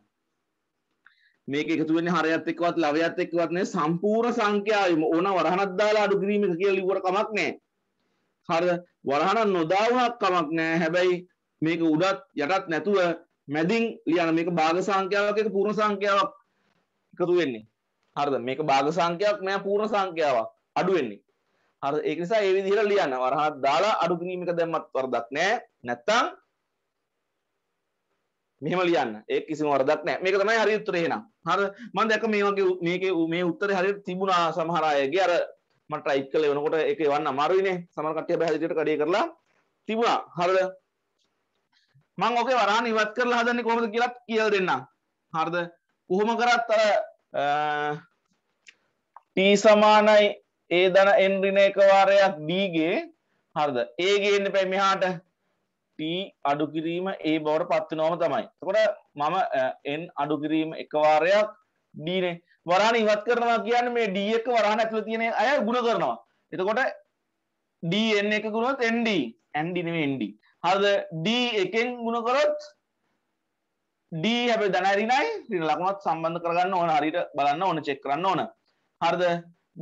මේක එකතු වෙන්නේ හරයත් එක්කවත් ලවයත් එක්කවත් නෙවෙයි සම්පූර්ණ සංඛ්‍යාවෙම ඕන වරහනක් දාලා අඩු කිරීම එක කියලා ඉවර කමක් නැහැ හර වරහනක් නොදා වුණත් කමක් නැහැ හැබැයි මේක උඩත් යටත් නැතුව මැදින් ලියන්න මේක භාග සංඛ්‍යාවක් එක පූර්ණ සංඛ්‍යාවක් එකතු වෙන්නේ හරිද මේක භාග සංඛ්‍යාවක් නෑ පූර්ණ සංඛ්‍යාවක් අඩු වෙන්නේ හර ඒක නිසා ඒ විදිහට ලියන්න වරහත් දාලා අඩු කිරීම එක දැම්මත් වරදක් නෑ නැත්තම් මෙහෙම ලියන්න ඒක කිසිම වරදක් නෑ මේක තමයි හරි උත්තරේ එහෙනම් හර මම දැක්ක මේ වගේ මේකේ මේ උත්තරේ හරියට තිබුණා සමහර අයගේ අර මම ටයිප් කළේ වෙනකොට ඒක එවන්න අමාරුයිනේ සමහර කට්ටිය බහැදිට කඩේ කරලා තිබුණා හරිද මම ඔකේ වරහන් ඉවත් කරලා හදන්නේ කොහොමද කියලා කියලා දෙන්නම් හරිද කොහොම කරත් අර t සමානයි ඒ දන එන්රින එකවාරයක් දීගේ හරද ඒගේන්න පැමිහාට ටී අඩු කිරීම ඒ බවට පත්වනෝම තමයි තකොට මම එන් අඩු කිරීම එකවාරයක් දීනේ වරාණ ඉවත් කරනවා කියන්න මේ ඩිය එක වරහණ ඇතුළ තියෙන අය ගුණ කරනවා එතකොට ඩන් එක ගුණොත් එන්ඩ ඇන්ඩිනම එන්ඩ හද ඩී එකෙන් ගුණ කරොත් ඩී හැබ දනරිනයි ලකුණත් සම්බන්ධ කරගන්න ඕන හරිට බලන්න ඕන චෙක් කරන්න ඕන හරද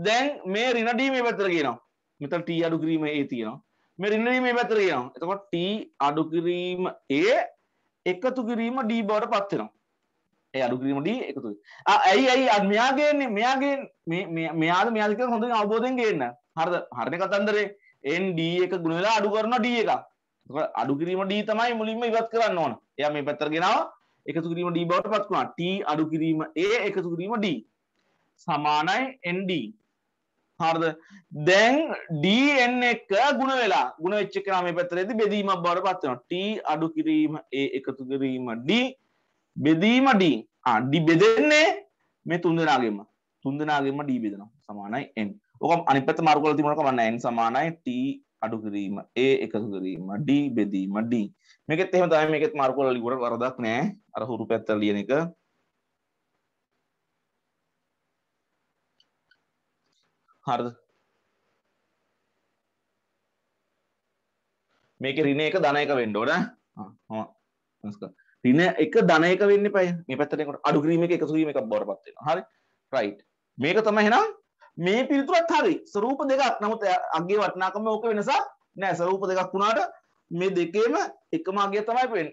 දැන් මේ රිනඩීමේ පැත්තර කියනවා මෙතන t අඩු කිරීම a තියෙනවා මේ රිනඩීමේ පැත්තර කියනවා එතකොට t අඩු කිරීම a එකතු කිරීම d බවට පත් වෙනවා ඒ අඩු කිරීම d එකතු ආ ඇයි ඇයි මෙයා ගේන්නේ මෙයා ගේන්නේ මේ මෙයාද මෙයාද කියලා හොඳින් අවබෝධයෙන් ගේන්න හරිද හරිනේ කතන්දරේ n d එක ගුණ වෙලා අඩු කරනවා d එක එතකොට අඩු කිරීම d තමයි මුලින්ම ඉවත් කරන්න ඕන එයා මේ පැත්තට ගෙනාවා එකතු කිරීම d බවට පත් වුණා t අඩු කිරීම a එකතු කිරීම d සමානයි nd හරද දැන් ඩන් එක ගුණ වෙලා ගුණ වෙච්ච කරා මේ පැතරේද බෙදීමක් බවට පත්වෙනවා ට අඩු කිරීම ඒ එකතු කිරීම ඩ බෙදීම ඩ අඩි බෙදෙන්නේ මේ තුන්දනාගෙම තුන්දනාගෙම ඩී බෙදෙනවා සමානයි එන් ඕකම අනි පැත මාර්ගල තිබුණක වන්න ඇන් සමානයි ට අඩු කිරීම ඒ එකතු කිරීම ඩ බෙදීම ඩ මේකෙත් එහෙම තමයි මේකෙත් මාර්ගවල ලිගුණ වරදක් නෑ අර හුරු පැත්තර ලියන එක හරද මේක රින එක ධන එක වෙන්න ඕන රින එක ධන එක වෙන්න පයි මේ පැත්තට අඩු කිරීම එක එකතු වීම එකක් බවට පත් වෙනවා හරි රයිට් මේක තමයි එහෙනම් මේ පිළිතුරත් හරි ස්වරූප දෙකක් නමුත් අගේ වටිනාකම ඕක වෙනසක් නෑ ස්වරූප දෙකක් වුණාට මේ දෙකේම එකම අගය තමයි පෙන්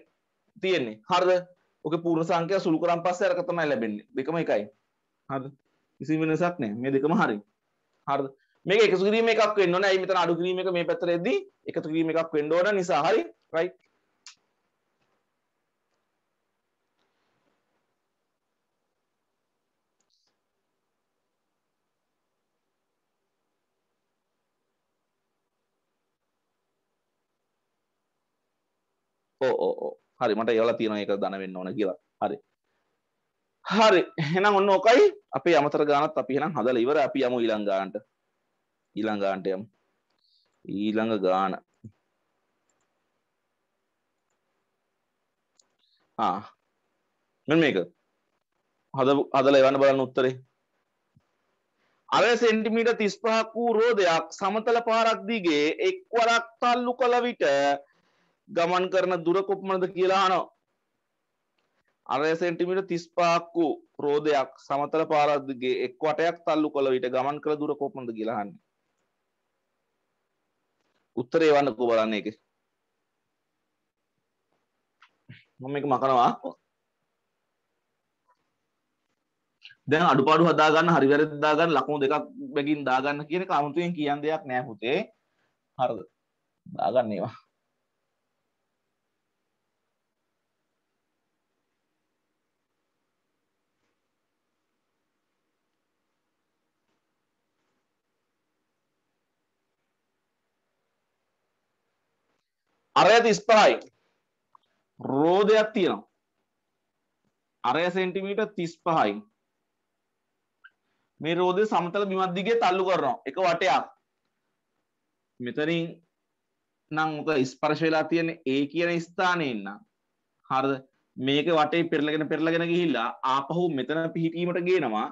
තියෙන්නේ හරිද ඕකේ පූර්ණ සංඛ්‍යාව සුළු කරන් පස්සේ අරක තමයි ලැබෙන්නේ දෙකම එකයි හරිද කිසිම වෙනසක් නෑ මේ දෙකම හරියි හරද මේ එක කිරීම එකක් වෙන්නන ඇයි මෙතන අඩු කිරීම එක මේ පැත්තරෙද්දී එකතු කිරීම එකක් වෙන්න ඕන නිසා හරි රයි් ඕ හරි මට ඒවලා තියෙන එක දනවෙන්න ඕන කියලා හරි හරි එහෙනම් ඔන්න ඕකයි අපේ අමතර ගානත් අපි එහෙනම් හදලා ඉවර අපි යමු ඊළඟ ගානට ඊළඟ ගානට යමු ඊළඟ ගාන ආ මෙන්න මේක හද හදලා එවන්න බලන්න උත්තරේ අර සෙන්ටිමීටර් 35ක් වූ රෝදයක් සමතල පාරක් දිගේ එක්වරක් තල්ලු කළ විට ගමන් කරන දුර කොපමණද කියලා අහනවා අරය සෙන්ටිමිට තිස්පාක්කු රෝධයක් සමතල පාරද්ගේ එක් වටයක් තල්ලු කොළ විට ගමන් කළ දුර කොපොඳ ගිලහන්න උත්තරේ වන්න කොබලන්නේ එක මම එක මකනවා දැන් අඩුපාඩු හදාගන්න හරි වැරදි දාගන්න ලකුණු දෙකක් බැගින් දාගන්න කියන කමුතුෙන් කියන දෙයක් නෑ පුතේ හරිද දාගන්න ඒවා අර ඇති ස්පරයි රෝධයක් තියෙනවා අරය සෙන්ටිමීට තිස් පහයි මේ රෝධය සමතල බිමත්දිගේ තල්ලු කරනවා එක වටයක් මෙතරින් නම් උක ස්පර්ශවෙලා තියෙන ඒ කියන ස්ථානය ඉන්න හරද මේක වටේ පෙරලගෙන පෙරලගෙන ගිහිල්ලා ආපහු මෙතන පිහිටීමට ගේනවා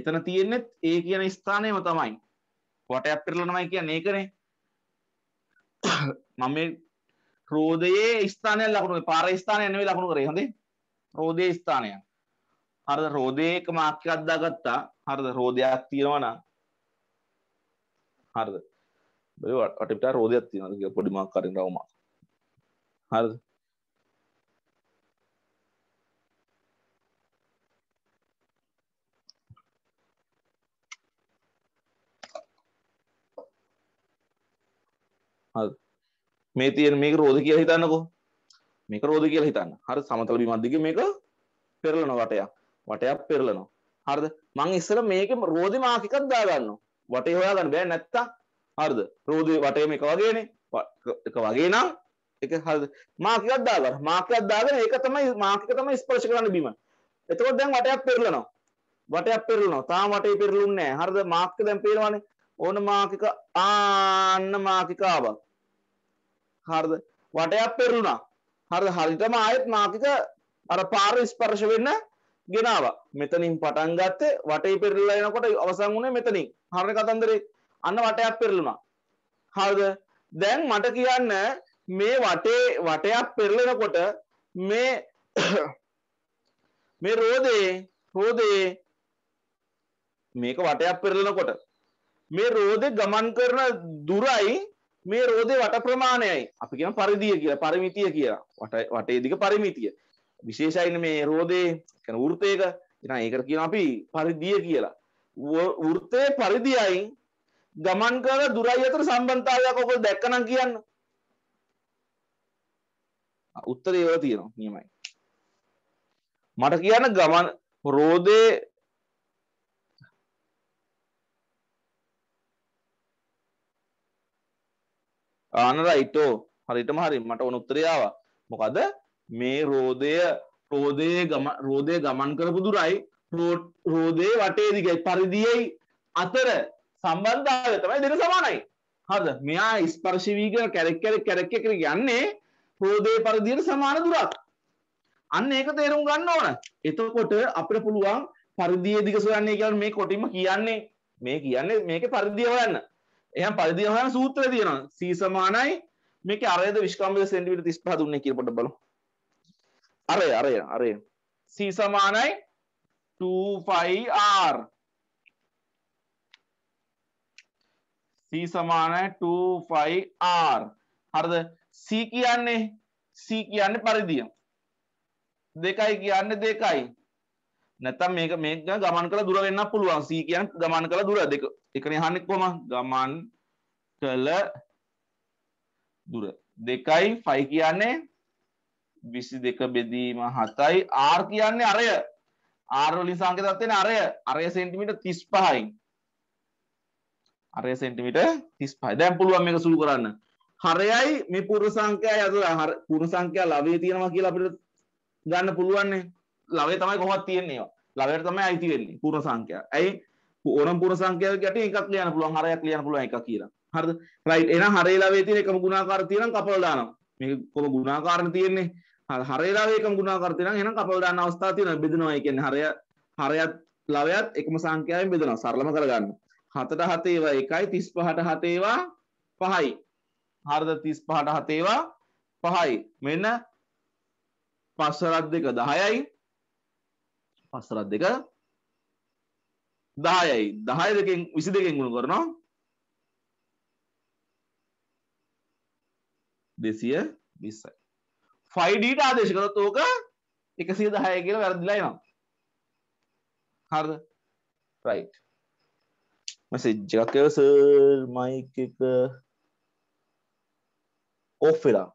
එතන තියෙන්නෙත් ඒ කියන ස්ථානයම තමයි වටයක් පෙරලනමයි කියන්නේ ඒකනේ මම රෝධයේ ස්ථානයක් ලකුණු පාර ස්ථානය නෙවෙයි ලකුණු කරේ හොඳේ රෝධයේ ස්ථානය හරිද රෝධයක මාක්කයක් දාගත්තා හරිද රෝධයක් තියෙනවා නම් හරිද බල වටපිට රෝධයක් තියෙනවා කියලා පොඩි මාක් කරගෙන රවුම හරිද හරිද මේ තියෙන මේක රෝධ කියලා හිතන්නකෝ මේක රෝධ කියලා හිතන්න හරි සමතල බිමක් දිගේ මේක පෙරලන වටයක් වටයක් පෙරලනවා හරිද මං ඉස්සර මේක රෝධි මාක් එකක් දාගන්නවා වටේ හොයාගන්න බෑ නැත්තා හරිද රෝධි වටේ මේක වගේනේ එක වගේ නම් එක හරිද මාක් එකක් දාගන්න මාක් එකක් දාගෙන ඒක තමයි මාක් එක තමයි ස්පර්ශ කරන්න බිම එතකොට දැන් වටයක් පෙරලනවා වටයක් පෙරලනවා තාම වටේ පෙරලුන්නේ නැහැ හරිද මාක් එක දැන් පේනවනේ ඕන මාක් එක ආන්න මාක් එක ආවා හරිද වටයක් පෙරුණා හරිද හරිටම ආයෙත් මාතික අර පාර ස්පර්ශ වෙන්න ගෙනාවා මෙතනින් පටන් ගත්තේ වටේ පෙරලලා එනකොට අවසන් වුණේ මෙතනින් හරිනේ කතන්දරේ අන්න වටයක් පෙරළුණා හරිද දැන් මට කියන්න මේ වටේ වටයක් පෙරලෙනකොට මේ මේ රෝදේ රෝදේ මේක වටයක් පෙරලනකොට මේ රෝදේ ගමන් කරන දුරයි මේ රෝදය වට ප්‍රමාණයයි අපි කියන පරිදිය කියලා පරිමිතිය කියලා වටේ දිග පරිමිතිය විශේෂයින මේ රෝදේ කැන වෘතයක එන ඒකට කියන අපි පරිදිය කියලා වෘතය පරිදියයි ගමන් කර දුරයි අතර සම්බන්ධතාවයක් ඔක දැක්කනම් කියන්න උත්තරේ ඒව තියෙනවා නියමයි මට කියන්න ගමන් රෝදේ ආනරයිටෝ හරිටම හරි මට ඕන උත්තරයාව මොකද මේ රෝධය රෝධය ගම රෝධය ගමන් කරපු දුරයි රෝධය වටේ දිගයි පරිදියයි අතර සම්බන්ධාව තමයි දෙන සමානයි හද මෙයා ස්පර්ශවී කර කැරෙක් කැරෙක් කැරෙක් කර යන්නේ රෝධය පරිදියට සමාන දුරක් අන්න ඒක තේරුම් ගන්න ඕන එතකොට අපිට පුළුවන් පරිදිය දිග සොයන්නේ කියලා මේ කොටින්ම කියන්නේ මේ කියන්නේ මේකේ පරිදිය හොයන්න එහම් පරිදිහන සූත්‍ර තියෙනවා සීසමානයි මේක අරයද විශ්කම්බද සෙන්ටිමිට තිස් පහ දුන්නේ කියලා පොඩ්ඩක් බලමු අරය අරය අරය C සමානයි 2πr C සමානයි 2πr හරිද C කියන්නේ C කියන්නේ පරිධිය දෙකයි කියන්නේ දෙකයි නැත්තම් මේක මේක ගමන් කළ දුර වෙන්න පුළුවන් c කියන්නේ ගමන් කළ දුර දෙක එකනේ අහන්නේ කොහමද ගමන් කළ දුර දෙකයි 5 කියන්නේ 22 බෙදීම 7යි r කියන්නේ අරය r වලින් සංකේතවත් වෙන අරය අරය සෙන්ටිමීටර් 35යි අරය සෙන්ටිමීටර් 35යි දැන් පුළුවන් මේක සුළු කරන්න හරයයි මේ පුරු සංඛ්‍යාවයි අතර පුරු සංඛ්‍යා ලවයේ තියෙනවා කියලා අපිට ගන්න පුළුවන්නේ ලවේ තමයි කොහොමත් තියෙන්නේ ඒවා. ලවයට තමයි අයිති වෙන්නේ පූර්ණ සංඛ්‍යා. ඇයි ඕනම් පූර්ණ සංඛ්‍යාවක් යටින් එකක් ලියන්න පුළුවන් හරයක් ලියන්න පුළුවන් එකක් කියලා. හරිද? රයිට් එහෙනම් හරේ ලවේ තියෙන එකම ගුණාකාර තියෙනම් කපල දානවා. මේක කොහොම ගුණාකාරණ තියෙන්නේ? හරේ ලවේ එකම ගුණාකාර තියෙනම් එහෙනම් කපල දාන්න අවස්ථාවක් තියෙනවා. බෙදනවා. ඒ කියන්නේ හරය හරයත් ලවයත් එකම සංඛ්‍යාවෙන් බෙදනවා. සරලම කරගන්න. 7ට 7 ඒවා 1යි 35ට 7 ඒවා 5යි. හරිද 35ට 7 ඒවා 5යි. මෙන්න පස්වරක් දෙක 10යි පස්සරත් දෙක දායයි දහය දෙකෙන් විසි දෙකෙන් ගුණ කරනවා දෙසිය විස්සයි ෆයිඩීට ආදේශ කරත් ඕක එකසිය දහය කියලා වැරදිලයි නම් හරද රයි් මැසෙජ්ජකවස මයික එක ඔෆ්වෙලා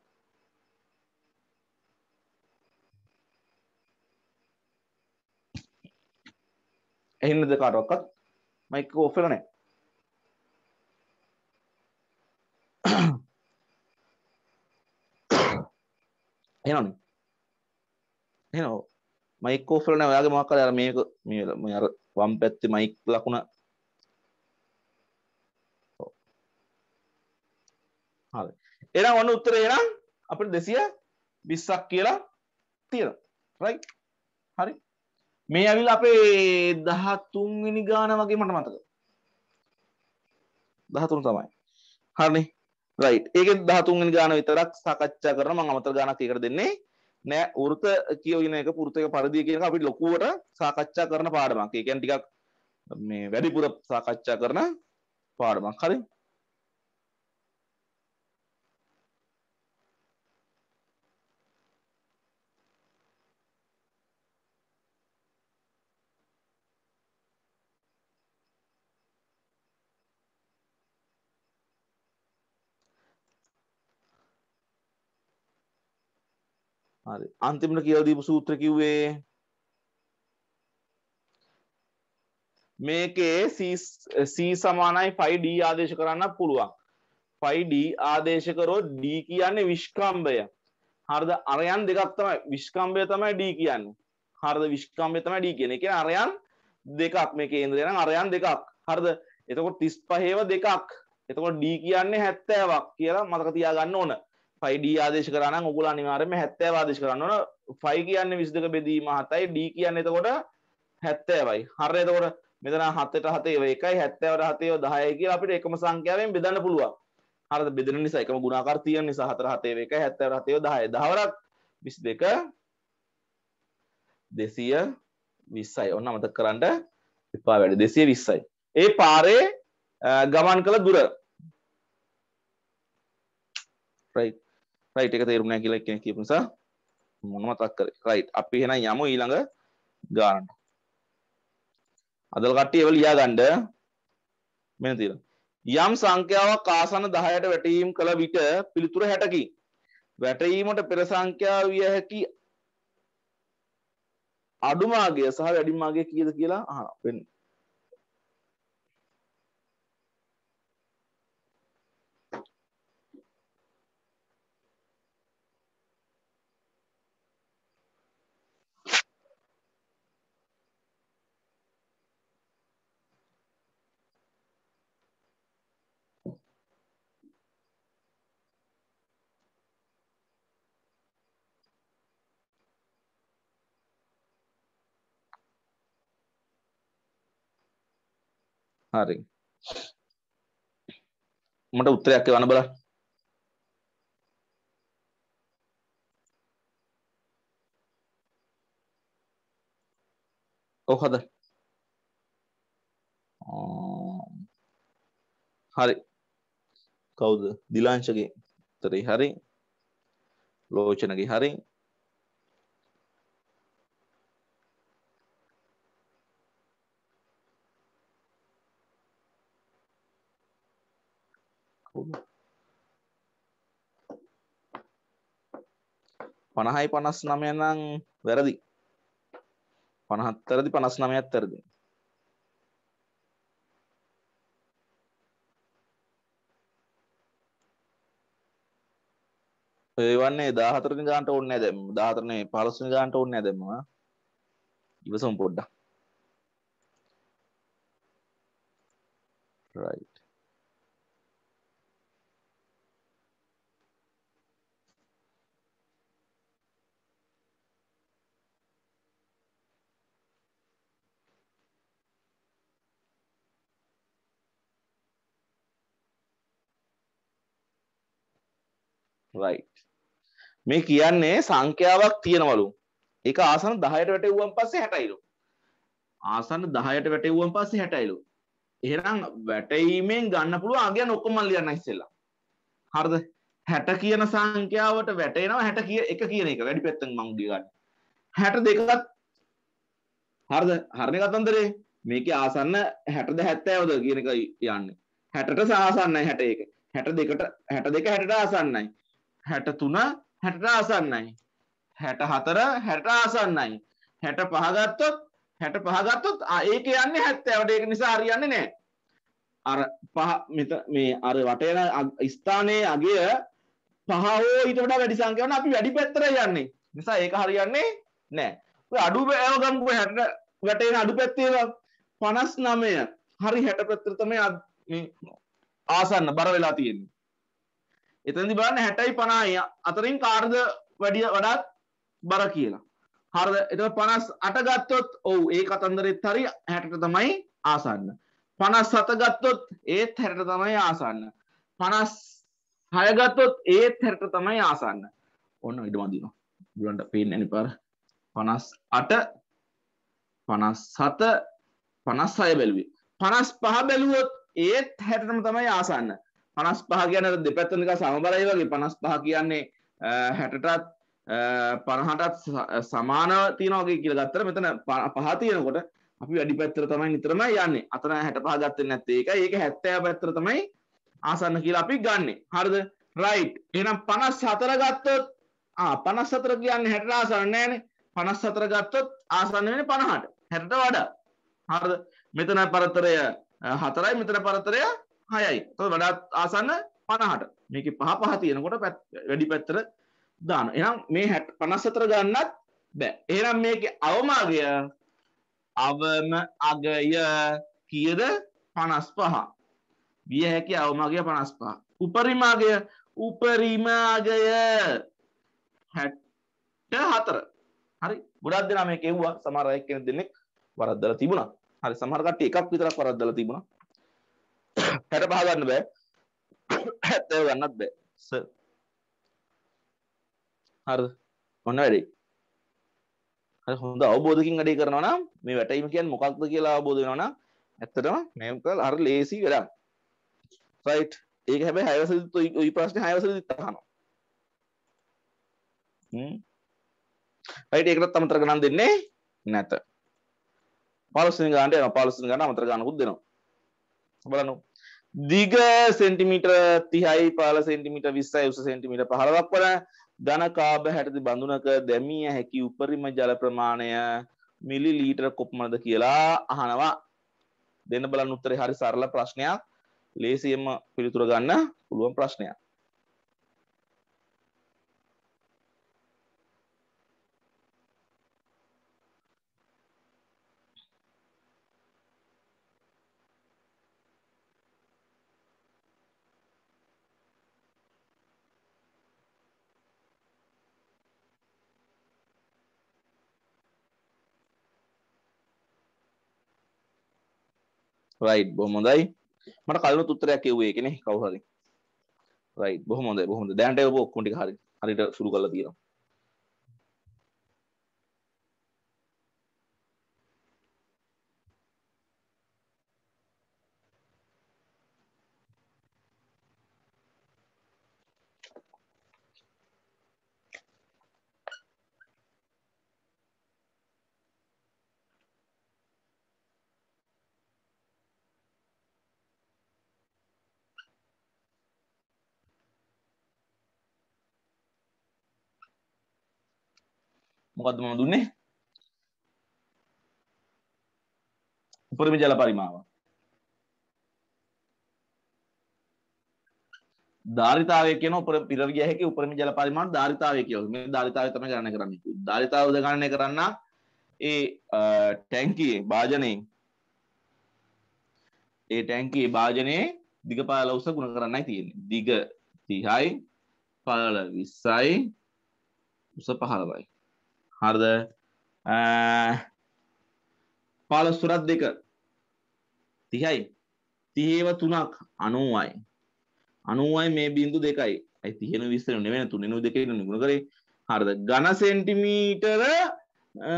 ඇහෙන්නද කාටවත් මයික් එක ඔෆ් වෙලා නැහැ එහෙනම් එහෙනම් මයික් ඔෆ් වෙලා නැහැ ඔයාගේ මොකක්ද අර මේක මේ මේ අර වම් පැත්තේ මයික් ලකුණ හරි එහෙනම් ඔන්න උත්තරේ එහෙනම් අපිට 220ක් කියලා තියෙනවා රයිට් හරි මේ ඇවිල් අපේ දහතුන්වෙනි ගාන වගේ මට මතක දහතුන් තමයි හරි රයි් ඒක දහතුන්ගෙන ගාන විතරක් සකච්ඡා කරන මං අමතර ගානක් ඒකර දෙන්නේ නෑ ෘත කියවගෙන එක පුෘතක පරදි කියන අපිට ලොකුවට සාකච්ඡා කරන පාඩමක් ඒකැන් ටිකක් මේ වැඩිපුර සාකච්ඡා කරන පාඩමක් හරි හරි අන්තිමට කියල දීපු සූත්‍ර කිව්වේ මේකේ සී සමානයි ෆයිඩ ආදේශ කරන්න පුළුවන් ෆයිඩ ආදේශකරෝ ඩී කියන්නේ විශ්කම්භය හරද අරයන් දෙකක් තමයි විශ්කම්භය තමයි ඩී කියන්න හරද විශ්කම්භය තමයි ඩී කියන එක අරයන් දෙකක් මේ කේන්ද්‍රයන අරයන් දෙකක් හරද එතකොට තිස් පහේව දෙකක් එතකොට ඩී කියන්නේ හැත්තෑවක් කියලා මතක තියාගන්න ඕන ෆයිඩ ආදේශ කරන්න උගල අනිවාරම හැත්තෑ වාදේශ කරන්නන ෆයි කියන්න විසිදක බෙදීම හතයි ඩී කියන්න එතකොට හැත්තෑවයි හර එතකොට මෙතන හත්තට හතේ එකයි හැත්තවට හතයෝ දහය කිය අපිට එකම සංඛ්‍යාවෙන් බෙදන්න පුළුවන් හරද බෙදෙන නිසා එකම ගුණාකර්තියන් නිසා හතර හතේ එක හැත්තවට හතයෝ දහය දහවරක් විස් දෙක දෙසිය විස්සයි ඔන්න අමත කරන්න එපා වැඩ දෙසිය විස්සයි ඒ පාරේ ගමන් කළ දුර right රයිට් එක තේරුණා කියලා එක්කෙනෙක් කියපු නිසා මොනම තක් කරේ රයිට් අපි එහෙනම් යමු ඊළඟ ගානට අදල් කට්ටිය ඒව ලියා ගන්න මෙන්න තියෙනවා යම් සංඛ්‍යාවක් ආසන්න 10ට වැටීම් කළ විට පිළිතුර 60කින් වැටීමට පෙර සංඛ්‍යාව විය හැකි අඩු මාගය සහ වැඩි මාගය කීයද කියලා අහනවා වෙන්නේ හරි මට උත්තරයක් එවන්න බලන්න ඔව් හද හරි කවුද දිලාංශගේ උත්තරේ හරි ලෝචනගේ හරි පණහයි පනස් නමය නම් වැරදි පනහත්තරදි පනස් නමයත් තරදි ඒවන්නේ දාහතරණ ගාන්ට ඔන්න දැම් දාහතරණය පලසුන ගාන්ට ඔන්න දැමවා ඉවසම් පොඩ්ඩක් right right මේ කියන්නේ සංඛ්‍යාවක් තියෙනවලු ඒක ආසන 10ට වැටෙව්වන් පස්සේ 60යිලු ආසන 10ට වැටෙව්වන් පස්සේ 60යිලු එහෙනම් වැටීමෙන් ගන්න පුළුවන් අගයන් ඔක්කොම ලියන්න ඉස්සෙල්ලා හරිද 60 කියන සංඛ්‍යාවට වැටෙනවා 60 කිය එක කියන එක වැඩි පැත්තෙන් මම ගියගන්න 62ත් හරිද හරිනේ කතන්දරේ මේකේ ආසන්න 60ද 70ද කියන එක යන්නේ 60ට ආසන්නයි 61 62ට 62 60ට ආසන්නයි හැට තුන හැට ආසන්නයි. හැට හතර හැට ආසන්නයි. හැට පහගත්තොත් හැට පහගත්තොත් ඒක යන්නේ හැත්තෑවට ඒක නිසා හරියන්නේ නෑ. අර පහ මේ අර වටයන ස්ථානයේ අගය පහ හෝ ඊට වඩා වැඩි සංඛ්‍යාවන අපි වැඩි පැත්තට යන්නේ. නිසා ඒක හරියන්නේ නෑ. ඔය අඩු බෑව ගම්කෝ 60 වටේන අඩු පැත්තේ 59 හරි 60 පැත්තට තමයි ආසන්න බර වෙලා තියෙන්නේ. එතනදි බලන්න 60යි 50යි අතරින් කාර්ද වැඩි වඩාත් බර කියලා. හරිද? එතකොට 58 ගත්තොත් ඔව් ඒ කතන්දරෙත් හරි 60ට තමයි ආසන්න. 57 ගත්තොත් ඒත් 60ට තමයි ආසන්න. 56 ගත්තොත් ඒත් 60ට තමයි ආසන්න. ඔන්න ඉඩ මදිනවා. බුලන්ට පේන්නේ නැනි පාර. 58 57 56 බැලුවේ. 55 බැලුවොත් ඒත් 60ටම තමයි ආසන්න. පනස් පහ කියන්න දෙපැත්තනික සමබලයි වගේ පනස් පහ කියන්නේ හැටටත් පණහටත් සමාන තියනෝගේ කියල ගත්තර මෙතන පහ තියෙනකොට අපි වැඩි පැත්තර තමයි නිතරම යන්නේ අතන හැට පහ ගත්තෙන් නැත්තේ එක ඒක හැත්තෑ පැත්තර තමයි ආසන්න කියලා අපි ගන්නේ හරිද රයිට් එහෙනම් 54 ගත්තොත් ආ 54 කියන්නේ 60ට ආසන්න නැහැනේ 54 ගත්තොත් ආසන්න වෙන්නේ 50ට 60ට වඩා හරිද මෙතන පරතරය 4යි මෙතන පරතරය හයයි තො වඩාත් ආසන්න පණහට මේක පහ පහ තියෙනකොට පැත් වැඩි පැත්තර දාන එනම් මේ හැට පනස්සතර ගන්නත් බෑ එනම් මේක අවමාගය අවම අගය කියද පනස් පහ විය හැකි අවමගය පනස් පහ උපරිමාගය උපරිමාගය හැට්ට හතර හරි ගොඩක් දෙනා මේ කෙව්වා සමහර අය කෙනෙක් දෙන්නෙක් වරද්දලා තිබුණා හරි සමහර කට්ටිය එකක් විතරක් වරද්දලා තිබුණා හැට පහ ගන්න බෑ හැත්තව ගන්නත් බෑ ස හරි ඔන්න වැඩි හරි හොඳ අවබෝධකින් වැඩේ කරනවා නම් මේ වැටීම කියන්නේ මොකක්ද කියලා අවබෝධ වෙනවා නම් ඇත්තටම මේක අර ලේසි වැඩක් රයිට් ඒක හැබැයි හයවසෙදි ඔය ප්‍රශ්නේ හයවසෙදිත් අහනවා හ්ම් රයිට් ඒකටත් අමතර ගණන් දෙන්නේ නැත 15 වෙනි ගානට යනවා 15 වෙනි ගාන අමතර ගානකුත් දෙනවා බලන්න දිග සෙන්ටිමිට තිහයි පාල සෙන්ටිමිට විස්සයි උස සෙන්ටිමිට පහලක් වන ඝන කාබ හැටති බඳුනක දැමිය හැකි උපරිම ජල ප්‍රමාණය මිලි ලීටර කොප්මද කියලා අහනවා දෙන්න බලන්න උත්තරේ හරි සරල ප්‍රශ්නයක් ලේසියෙන්ම පිළිතුර ගන්න පුළුවන් ප්‍රශ්නයක් රයි් බොහොමොදයි මට කල්ු තුත්තරයක් කිව්වේ කෙනෙ කවුහරි රයි බොහොමද බොහොම දැන්ට ඔක්කොටි හරි හරිට සුරු කල තියෙනවා මොකක්ද මම දුන්නේ උපරිම ජල පරිමාව ධාරිතාවය කියන උපර පිරවිය හැකි උපරිම ජල පරිමාණ ධාරිතාවය කියලා. මේ ධාරිතාවය තමයි ගණනය කරන්නේ. ධාරිතාව උදගණනය කරන්න ඒ ටැංකියේ භාජනයේ ඒ ටැංකියේ භාජනයේ දිග පළල උස ගුණ කරන්නයි තියෙන්නේ. දිග 30යි පළල 20යි උස 15යි. හරද පාලස්තුරත් දෙක තිහයි තිහේව තුනක් අනුවයි අනුවයි මේ බින්දු දෙකයි ඇයි තිහෙන විස්තර නෙවෙන තුනෙනු දෙකේ නිගුණ කරේ හරද ගණ සෙන්ටිමීටර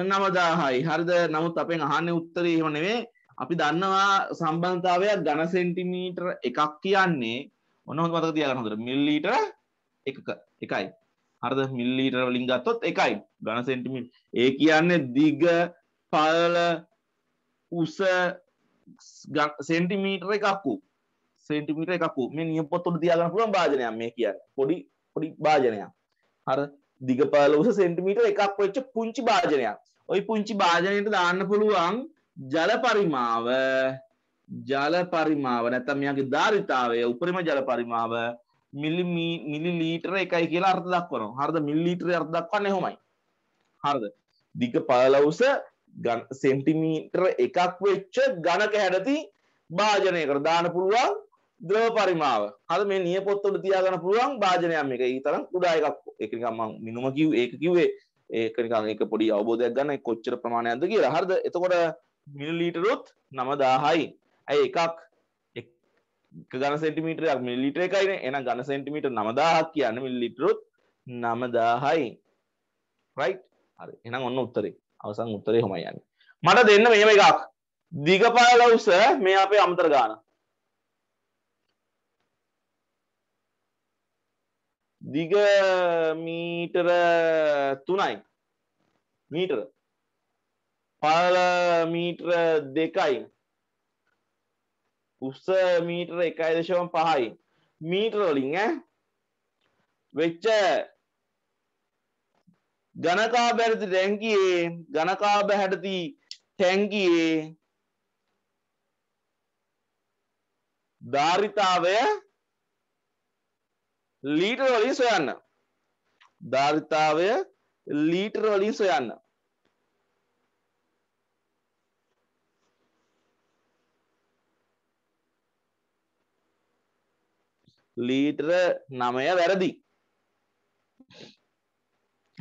නවදාහයි හරිද නමුත් අපෙන් අහන්න උත්තර එහෙම නෙවේ අපි දන්නවා සම්බන්ධතාවයක් ගණ සෙන්ටිමීටර එකක් කියන්නේ ඔන්න හොඳ මතක තියාගන්න හොඳට මිලිලීටර එකක එකයි හරද මිල්ලීට වලින් ගත්තොත් එකයි ගණ සෙන්ටිමි ඒ කියන්නේ දිග පල උස සෙන්ටිමීටර එකක්කු සෙන්ටිමිට එකක්කු මේ නියපොත්තුට තියාගන්න පුළුවන් භාජනයක් මේ කියන්න පොඩි පොඩි භාජනයක් හර දිග පල උස සෙන්ටිමීටර එකක් වෙච්ච පුංචි භාජනයක් ඔයි පුංචි භාජනයට දාන්න පුළුවන් ජල පරිමාව ජල පරිමාව නැත්තම් මෙයාගේ ධාරිතාවය උපරිම ජල පරිමාව මිලි ලීටර එකයි කියලා අර්ථ දක්වනවා හරිද මිල්ලීටර අර්ථ දක්වන්නේ එහෙමයි හරිද දිග පළලවුස සෙන්ටිමීටර එකක් වෙච්ච ඝනක හැඩති භාජනයකට දාන පුළුවන් ද්‍රව පරිමාව හද මේ නිය පොත්වල තියාගන්න පුළුවන් භාජනයක් මේක ඒ තරම් කුඩා එකක් ඒක නිකන් මම මිනුම කිව් ඒක කිව්වේ ඒක නිකන් ඒක පොඩි අවබෝධයක් ගන්න කොච්චර ප්‍රමාණයක්ද කියලා හරිද එතකොට මිලිලීටරුත් 9000යි ඇයි එකක් ගන සෙන්ටිමීටරයක් මිලිටර එකයින එන ගන සෙන්ටිමීට නමදාහක් කියන්න මිල්ලිටරුත් නමදාහයි රයි් හරි එනම් ඔන්න උත්තරේ අවසන් උත්තරේ හොම යන්න මට දෙන්න මෙම එකක් දිගපාල උස මේ අපේ අමතර ගාන දිග මීටර තුනයි මීටර පාල මීටර දෙකයි උස්ස මීටර එකයි දශවන් පහයි මීටරලින් වෙච්ච ගණකා බැරති ටැංකියේ ගණකා බැහැටති ටැංකියේ ධාරිතාවය ලීටර වලින් සොයන්න ධාරිතාවය ලීටර වලින් සොයන්න ලීටර නමය වැරදි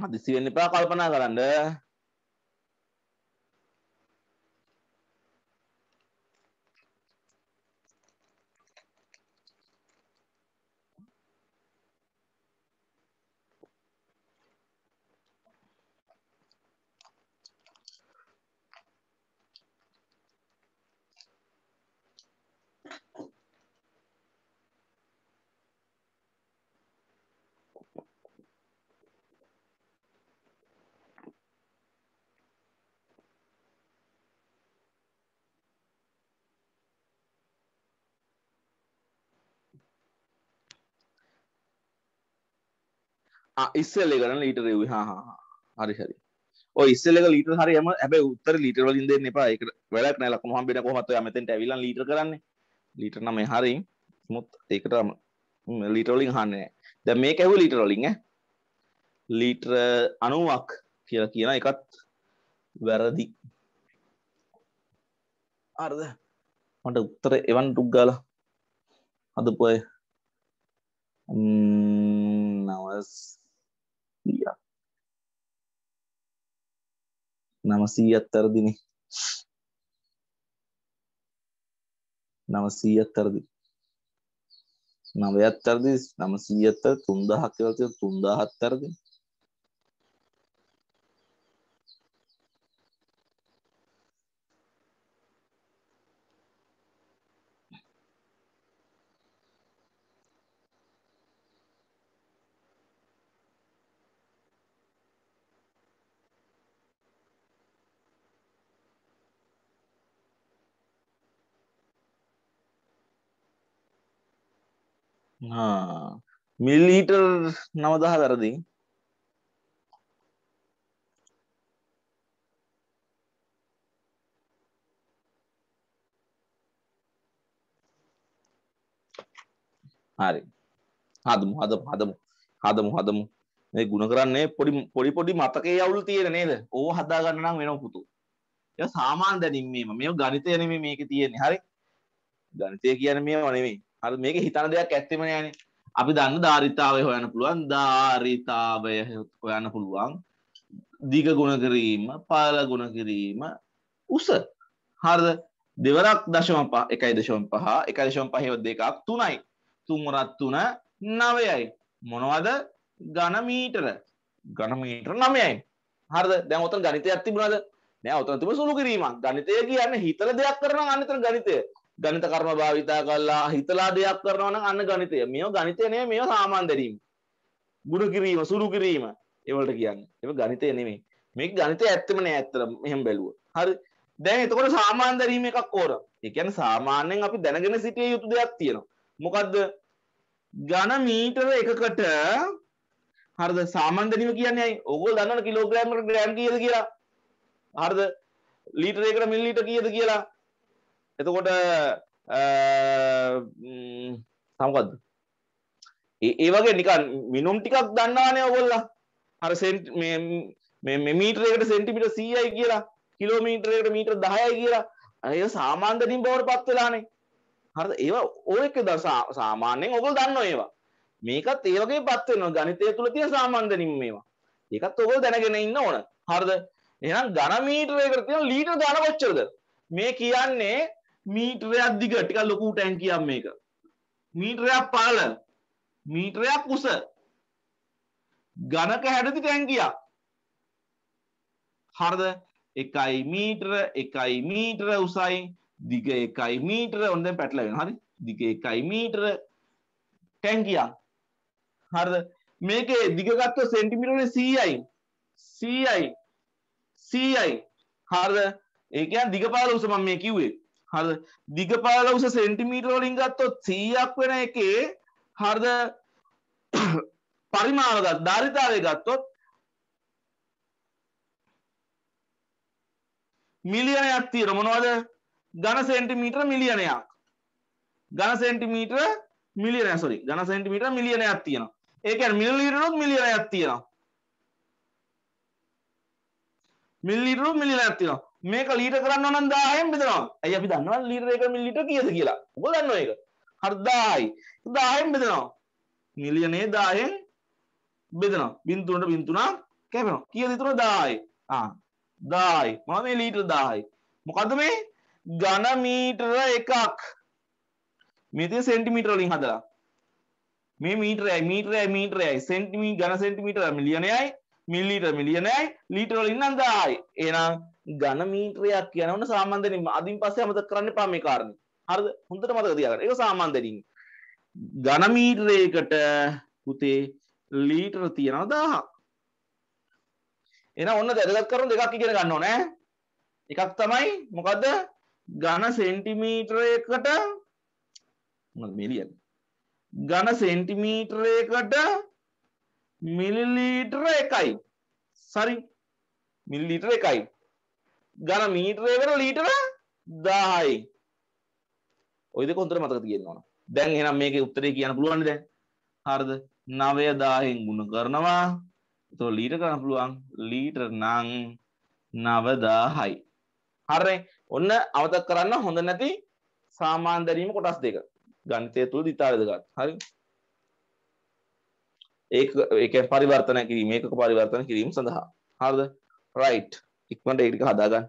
හදිසි වෙන්න එපා කල්පනා කරන්න ඉස්සල් එකන ලීටර හා හරි හරි ඉස්සල ලීට හරිම ඇබ උත්තර ලීටර වලින් දෙන්න එපා එක වැඩක් නෑ ලක්ම හම්බෙට කොහොමත් ඇමතෙන් ඇවිල ලීට කරන්නේ ලීටර නම් හරි මුත් ඒකටම ලීටරලින් හන්නේ ද මේ ඇහු ලීටරොලින් ලීටර අනුවක් කියලා කියන එකත් වැරදි අර්ද මට උත්තර එවන් ටුක්ගාල හදපුය නවස් ගියා නමසීයත් තරදිනේ නමසීයත් තරදි නවයත් තරදි නමසීයත්තර තුන්දහක් කියලා තියෙන තුන්දහත් තරදි මිල්ලීටර් නවදහ දරදී හරි හදමු හදමු හදමු හදමු හදමු මේ ගුණ කරන්නේ පොඩි පොඩි පොඩි මතකයේ අවුල් තියෙන නේද? ඕව හදා ගන්න නම් වෙනව පුතු. ඒක සාමාන්‍ය දැනීම මේව. මේව ගණිතය නෙමෙයි මේකේ තියෙන්නේ. හරි? ගණිතය කියන්නේ මේව නෙමෙයි. හරි මේක හිතන දෙයක් ඇත්තෙම නෑනේ අපි දන්න ධාරිතාවය හොයන්න පුළුවන් ධාරිතාවය හොයන්න පුළුවන් දිග ගුණ කිරීම පාල ගුණ කිරීම උස හරිද දෙවරක් දශම පහ එකයි දශම පහ එකයි දශම පහව දෙකක් තුනයි තුන්වරත් තුන නවයයි මොනවද ඝන මීටර ඝන මීටර නවයයි හරිද දැන් ඔතන ගණිතයක් තිබුණාද නෑ ඔතන තිබුණ සුළු කිරීමක් ගණිතය කියන්නේ හිතල දෙයක් කරනවා අනිතර ගණිතය ගණිත කර්ම භාවිතා කළා හිතලා දෙයක් කරනවා නම් අන්න ගණිතය. මේව ගණිතය නෙමෙයි මේව සාමාන්‍ය දැරීම. ගුණ කිරීම, සුළු කිරීම ඒවලට කියන්නේ. ඒක ගණිතය නෙමෙයි. මේක ගණිතය ඇත්තම නෑ ඇත්තටම මෙහෙම බැලුවා. හරි. දැන් එතකොට සාමාන්‍ය දැරීම එකක් ඕන. ඒ කියන්නේ සාමාන්‍යයෙන් අපි දැනගෙන සිටිය යුතු දෙයක් තියෙනවා. මොකද්ද? ඝන මීටර එකකට හරිද සාමාන්‍ය දැරීම කියන්නේ ඇයි? ඕගොල්ලෝ දන්නවනේ කිලෝග්‍රෑම් එකට ග්‍රෑම් කීයද කියලා. හරිද? ලීටර එකට මිලිලීටර කීයද කියලා. එතකොට සමකක්ද ඒ වගේ නිකන් මිනුම් ටිකක් දන්නවානය ඔගොල්ලා අර සෙන්ට් මෙමීටරකට සෙන්ටිමිට සීයයි කියලා කිලෝමීටරයට මීටර දහයයි කියලා අය සාමාන්දනින් බවට පත්වෙලානේ හර ඒවා ඕක ද සාමාන්‍යයෙන් ඔගොල් දන්න ඒවා මේකත් ඒවගේ පත්වෙන ගනිතය තුළ තිය සාමාන්දනින් මේවා ඒකත් ඔගොල් දැනගෙන ඉන්න ඕන හරද එනම් ගන මීටරයකට තියෙන ලීටර ගන කොච්චරද මේ කියන්නේ මීටරයක් දිග ටික ලොකු ටැන් කියම් මේක මීටරයක් පාල මීටරයක් උස ගණක හැඩති ටැන්කියක් හරද එකයි මීටර එකයි මීටර උසයි දිග එකයි මීටර ඔොද පැටලවෙන හරි දිග එකයි මීටර ටැන්කියා හරද මේක දිගගත්ව සෙන්ටිමිටන සීයි සීයි සීයි හරද ඒකයන් දිගපාල උසමන් මේ කිව්වේ හරි දිග පාල උස සෙන්ටිමීටර වලින් ගත්තොත් 100ක් වෙන එකේ හරිද පරිමාණ ගත් ධාරිතාවය ගත්තොත් මිලියනයක් තියෙන මොනවද ඝන සෙන්ටිමීටර මිලියනයක් ඝන සෙන්ටිමීටර මිලියනයක් සෝරි ඝන සෙන්ටිමීටර මිලියනයක් තියෙනවා ඒ කියන්නේ මිලිලීටරුත් මිලියනයක් තියෙනවා මිලිලීටරු මිලියනයක් තියෙනවා මේක ලීට කරන්න නම් 1000ෙන් බෙදනවා. ඇයි අපි දන්නවා ලීටර 1 මිලිලීටර කීයද කියලා. ඔයගොල්ලෝ දන්නවා ඒක. හරි 1000යි. 1000ෙන් බෙදනවා. මිලියනේ 1000ෙන් බෙදනවා. බින් තුනට බින් තුනක් කැපෙනවා. කීයද ඉතුරු 1000යි. ආ 1000යි. මොනවද මේ ලීටර 1000යි. මොකද්ද මේ ඝන මීටර එකක්. මේ තියෙන සෙන්ටිමීටර වලින් හදලා. මේ මීටරයයි මීටරයයි මීටරයයි සෙන්ටිමී ඝන සෙන්ටිමීටර මිලියනයයි මිල්ලීට මිලියනයි ලීටවලින් අන්දායි ඒනම් ගන මීට්‍රයක් කියනවන සාමන්දනින් අධින් පස්සේ අමත කරන්න පාමිකාරණ හරද හොඳට මතක තියාගන්න ඒක සාමන්දනින් ගනමීටරයකට පුතේ ලීටර තියෙනවා දාහක් එන ඔන්න දැදගත් කරන දෙකක් ඉගෙන ගන්න ඕනේ එකක් තමයි මොකද්ද ඝන සෙන්ටිමීටරයකට මොකද මිලියන ඝන සෙන්ටිමීටරයකට මිලිලීටර එකයි සරි මිල්ලීටර එකයි ගන මීටරයකට ලීටර දායි ඔයද කොන්තර මතක තියෙන්වන දැන් එනම් මේක උත්තරේ කියන්න පුළුවන්ද හරද නවය දාහෙන් ගුණ කරනවා තො ලීට කරන්න පුළුවන් ලීටර නං නවදාහයි හරේ ඔන්න අවතක් කරන්න හොඳ නැති සාමාන්දරීම කොටස් දෙක ගන්තය තුළ දිතාරදගත් හරි ඒ ඒක පරිවර්තන කිරීම ඒක පරිවර්තන කිරීම සඳහා හරද රයිට් ඉක්මට ඒටික හදාගන්න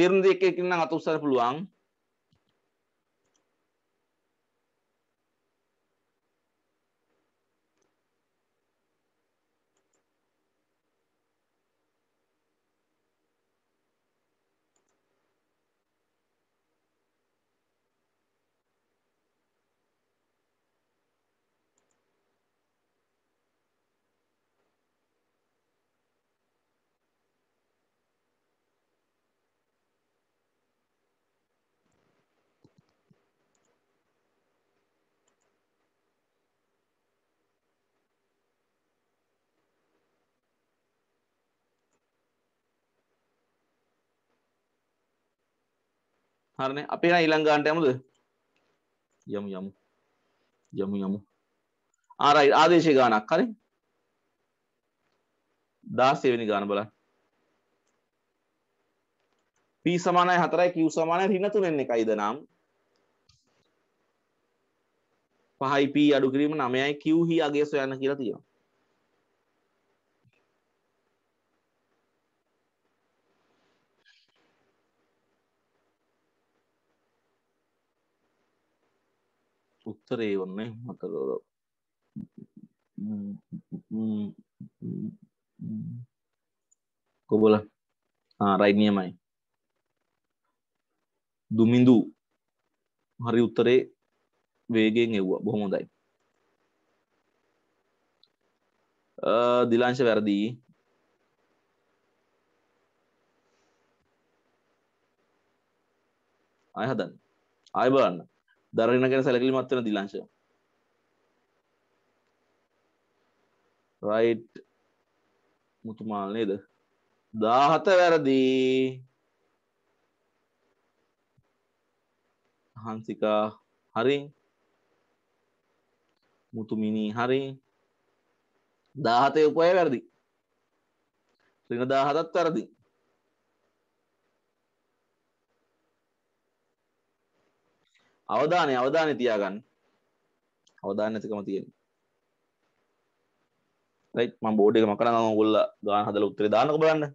තේරුම් දෙකකින් නම් අත උස්සන්න පුළුවන් හරනේ අපේ ඊළඟ ගානට යමුද යමු යමු යමු යමු ආ රයිට් ආදේශේ ගානක් හරි 16 වෙනි ගාන බලන්න p සමානයි 4යි q සමානයි ඍණ 3න් 1යිද නම් 5p අඩු කිරීම 9යි q හි අගය සොයන්න කියලා තියෙනවා උත්තරේ ඔන්න මතලෝර කොබල රයිනියමයි දුමින්දු හරි උත්තරේ වේගෙන් එව්වා බොහොමොදයි දිලාංශ වැරදිී අය හදන්න අය බලන්න දරගෙන ගැන සැලකිලිමත් වෙන දිලංශ රයිට් මුතුමාල් නේද දාහත වැරදි හන්සිකා හරි මුතුමිනී හරි දාහතය උපය වැරදි ශ්‍රීන දාහතත් වැරදි අවධානය අවධානය තියාගන්න අවධාන ඇතිකම තියෙන රයිට් ම බෝඩ එක මකරන්න ගොල්ල ගාන හදල උත්තර දානක බලන්න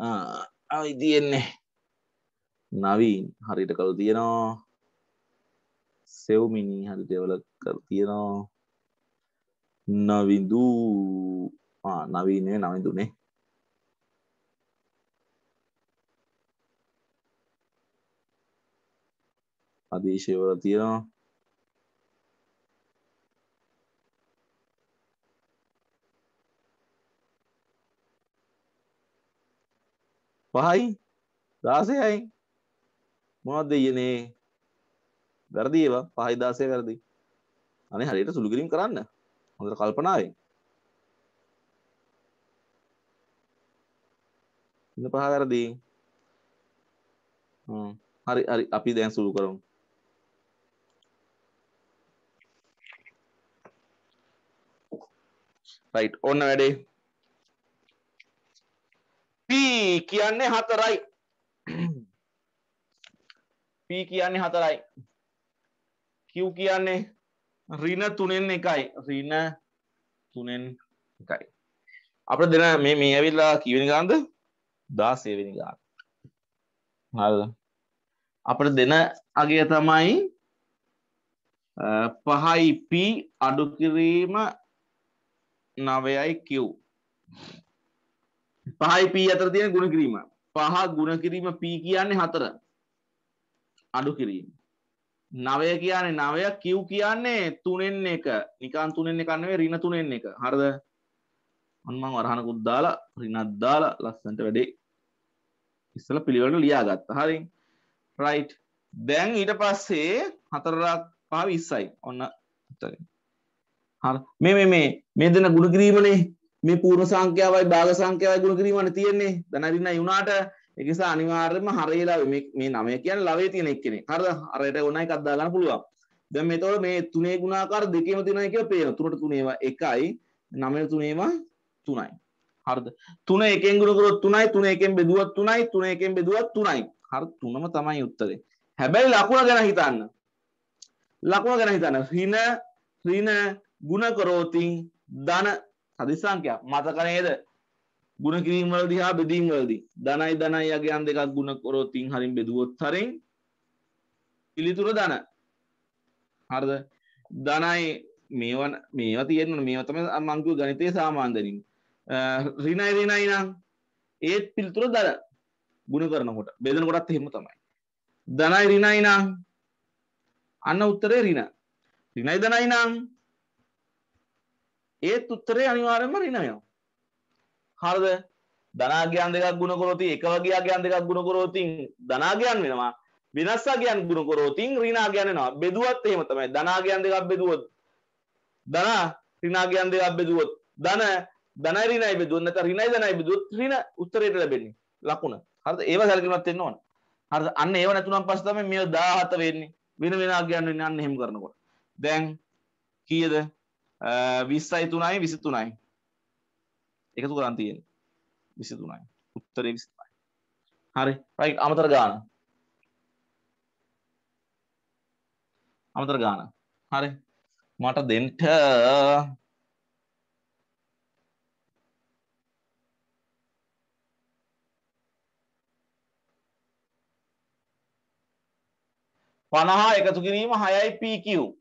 අවි තියෙන්නේ නවීන් හරිට කළු තියෙනවා සෙව්මිනී හරි දෙවල කර තියෙනවා නවිදූ නවීනය නවිදුනේ අදේශයවල තියෙනවා පහයි දාසයයි මොනවද දෙයනේ වැරදි ඒවා පහයි දාසය වැරදි අනේ හරියට සුළු කිරීම කරන්න හොඳට කල්පනාවෙන් ඉන්න පහ වැරදි හරි හරි අපි දැන් සුළු කරමු රයිට් ඔන්න වැඩේ P කියන්නේ හතරයි. P කියන්නේ හතරයි. Q කියන්නේ ඍණ තුනෙන් එකයි. ඍණ තුනෙන් එකයි. අපිට දෙන මේ මේ ඇවිල්ලා කීවෙනි ගානද? 16 වෙනි ගාන. හරිද? අපිට දෙන අගය තමයි පහයි P අඩු කිරීම 9යි Q. පහයි පී අතර තියෙන ගුණ කිරීම පහ ගුණ කිරීම පී කියන්නේ හතර අඩු කිරීම නවය කියන්නේ නවය කිව් කියන්නේ තුනෙන් එක නිකන් තුනෙන් එක නෙවෙයි ඍණ තුනෙන් එක හරිද මම මං වරහනකුත් දාලා ඍණක් දාලා ලස්සන්ට වැඩේ ඉස්සලා පිළිවෙලට ලියාගත්තා හරි රයිට් දැන් ඊට පස්සේ හතරක් පහ 20යි ඔන්න හරි මේ මේ මේ මේ දෙන ගුණ කිරීමනේ මේ පූර්ණ සංඛ්‍යාවයි භාග සංඛ්‍යාවයි ගුණ කිරීමනේ තියෙන්නේ. දැනගන්න යුණාට ඒ නිසා අනිවාර්යයෙන්ම හරේලා මේ මේ නමය කියන්නේ ලවේ තියෙන එක්කෙනෙක්. හරිද? හරයට ඕන එකක් දාගන්න පුළුවන්. දැන් මේතකොට මේ තුනේ ගුණාකාර දෙකේම තියෙනවා කියලා පේනවා. තුනට තුනේවා එකයි, නමයට තුනේවා තුනයි. හරිද? තුන එකෙන් ගුණ කරොත් තුනයි, තුන එකෙන් බෙදුවත් තුනයි, තුන එකෙන් බෙදුවත් තුනයි. හරි තුනම තමයි උත්තරේ. හැබැයි ලකුණ ගැන හිතන්න. ලකුණ ගැන හිතන්න. ඍණ ඍණ ගුණ කරෝතින් ධන හදිස් සංඛ්‍යා මතක නේද? ಗುಣ කිරීම වලදී හා බෙදීම් වලදී ධනයි ධනයි යගයන් දෙකක් ಗುಣ කරොත් තින් හරින් බෙදුවොත් හරින් පිළිතුර ධන. හරිද? ධනයි මේවා මේවා තියෙන්න මේවා තමයි මම කිව්ව ගණිතයේ සාමාන්‍ය දැනීම. ඍණයි ඍණයි නම් ඒත් පිළිතුර ධන. ගුණ කරනකොට බෙදනකොටත් එහෙම තමයි. ධනයි ඍණයි නම් අන්න උත්තරේ ඍණ. ඍණයි ධනයි නම් ඒත් උත්තරේ අනිවාර්යෙන්ම ඍණ වෙනවා. හරිද? ධනාගයන් දෙකක් ගුණ කරොත් එක වගේ අගයන් දෙකක් ගුණ කරොත් ධනාගයන් වෙනවා. විනස්සාගයන් ගුණ කරොත් ඍණාගයන් වෙනවා. බෙදුවත් එහෙම තමයි. ධනාගයන් දෙකක් බෙදුවොත් ධන ඍණාගයන් දෙකක් බෙදුවොත් ධන ධනයි ඍණයි බෙදුවොත් නැත්නම් ඍණයි ධනයි බෙදුවොත් ඍණ උත්තරේට ලැබෙන්නේ. ලකුණ. හරිද? ඒව සැලකිලිමත් වෙන්න ඕන. හරිද? අන්න ඒව නැතුනම් පස්සේ තමයි මේ 17 වෙන්නේ. වෙන වෙන අගයන් වෙන්නේ අන්න එහෙම කරනකොට. දැන් කීයද? විස්සයි තුනයි විසි තුනයි එකතු කරන් තියෙන විසි තුනයි උත්තරේ විසි තුනයි හරි රයි අමතර ගාන අමතර ගාන හරි මට දෙන්ට පණහා එකතු කිරීම හයයි පීකිවූ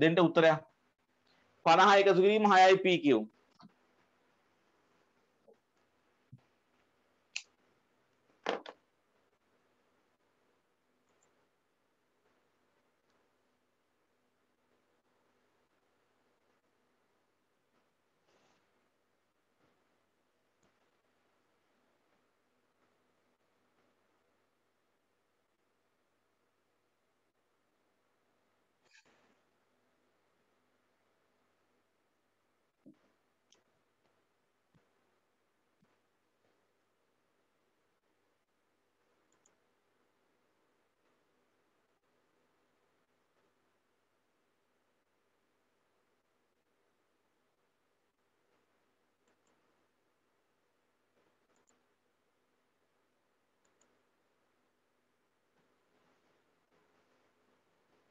දෙන්න උත්තරයක් 50 එකතු කිරීම 6යි p කියමු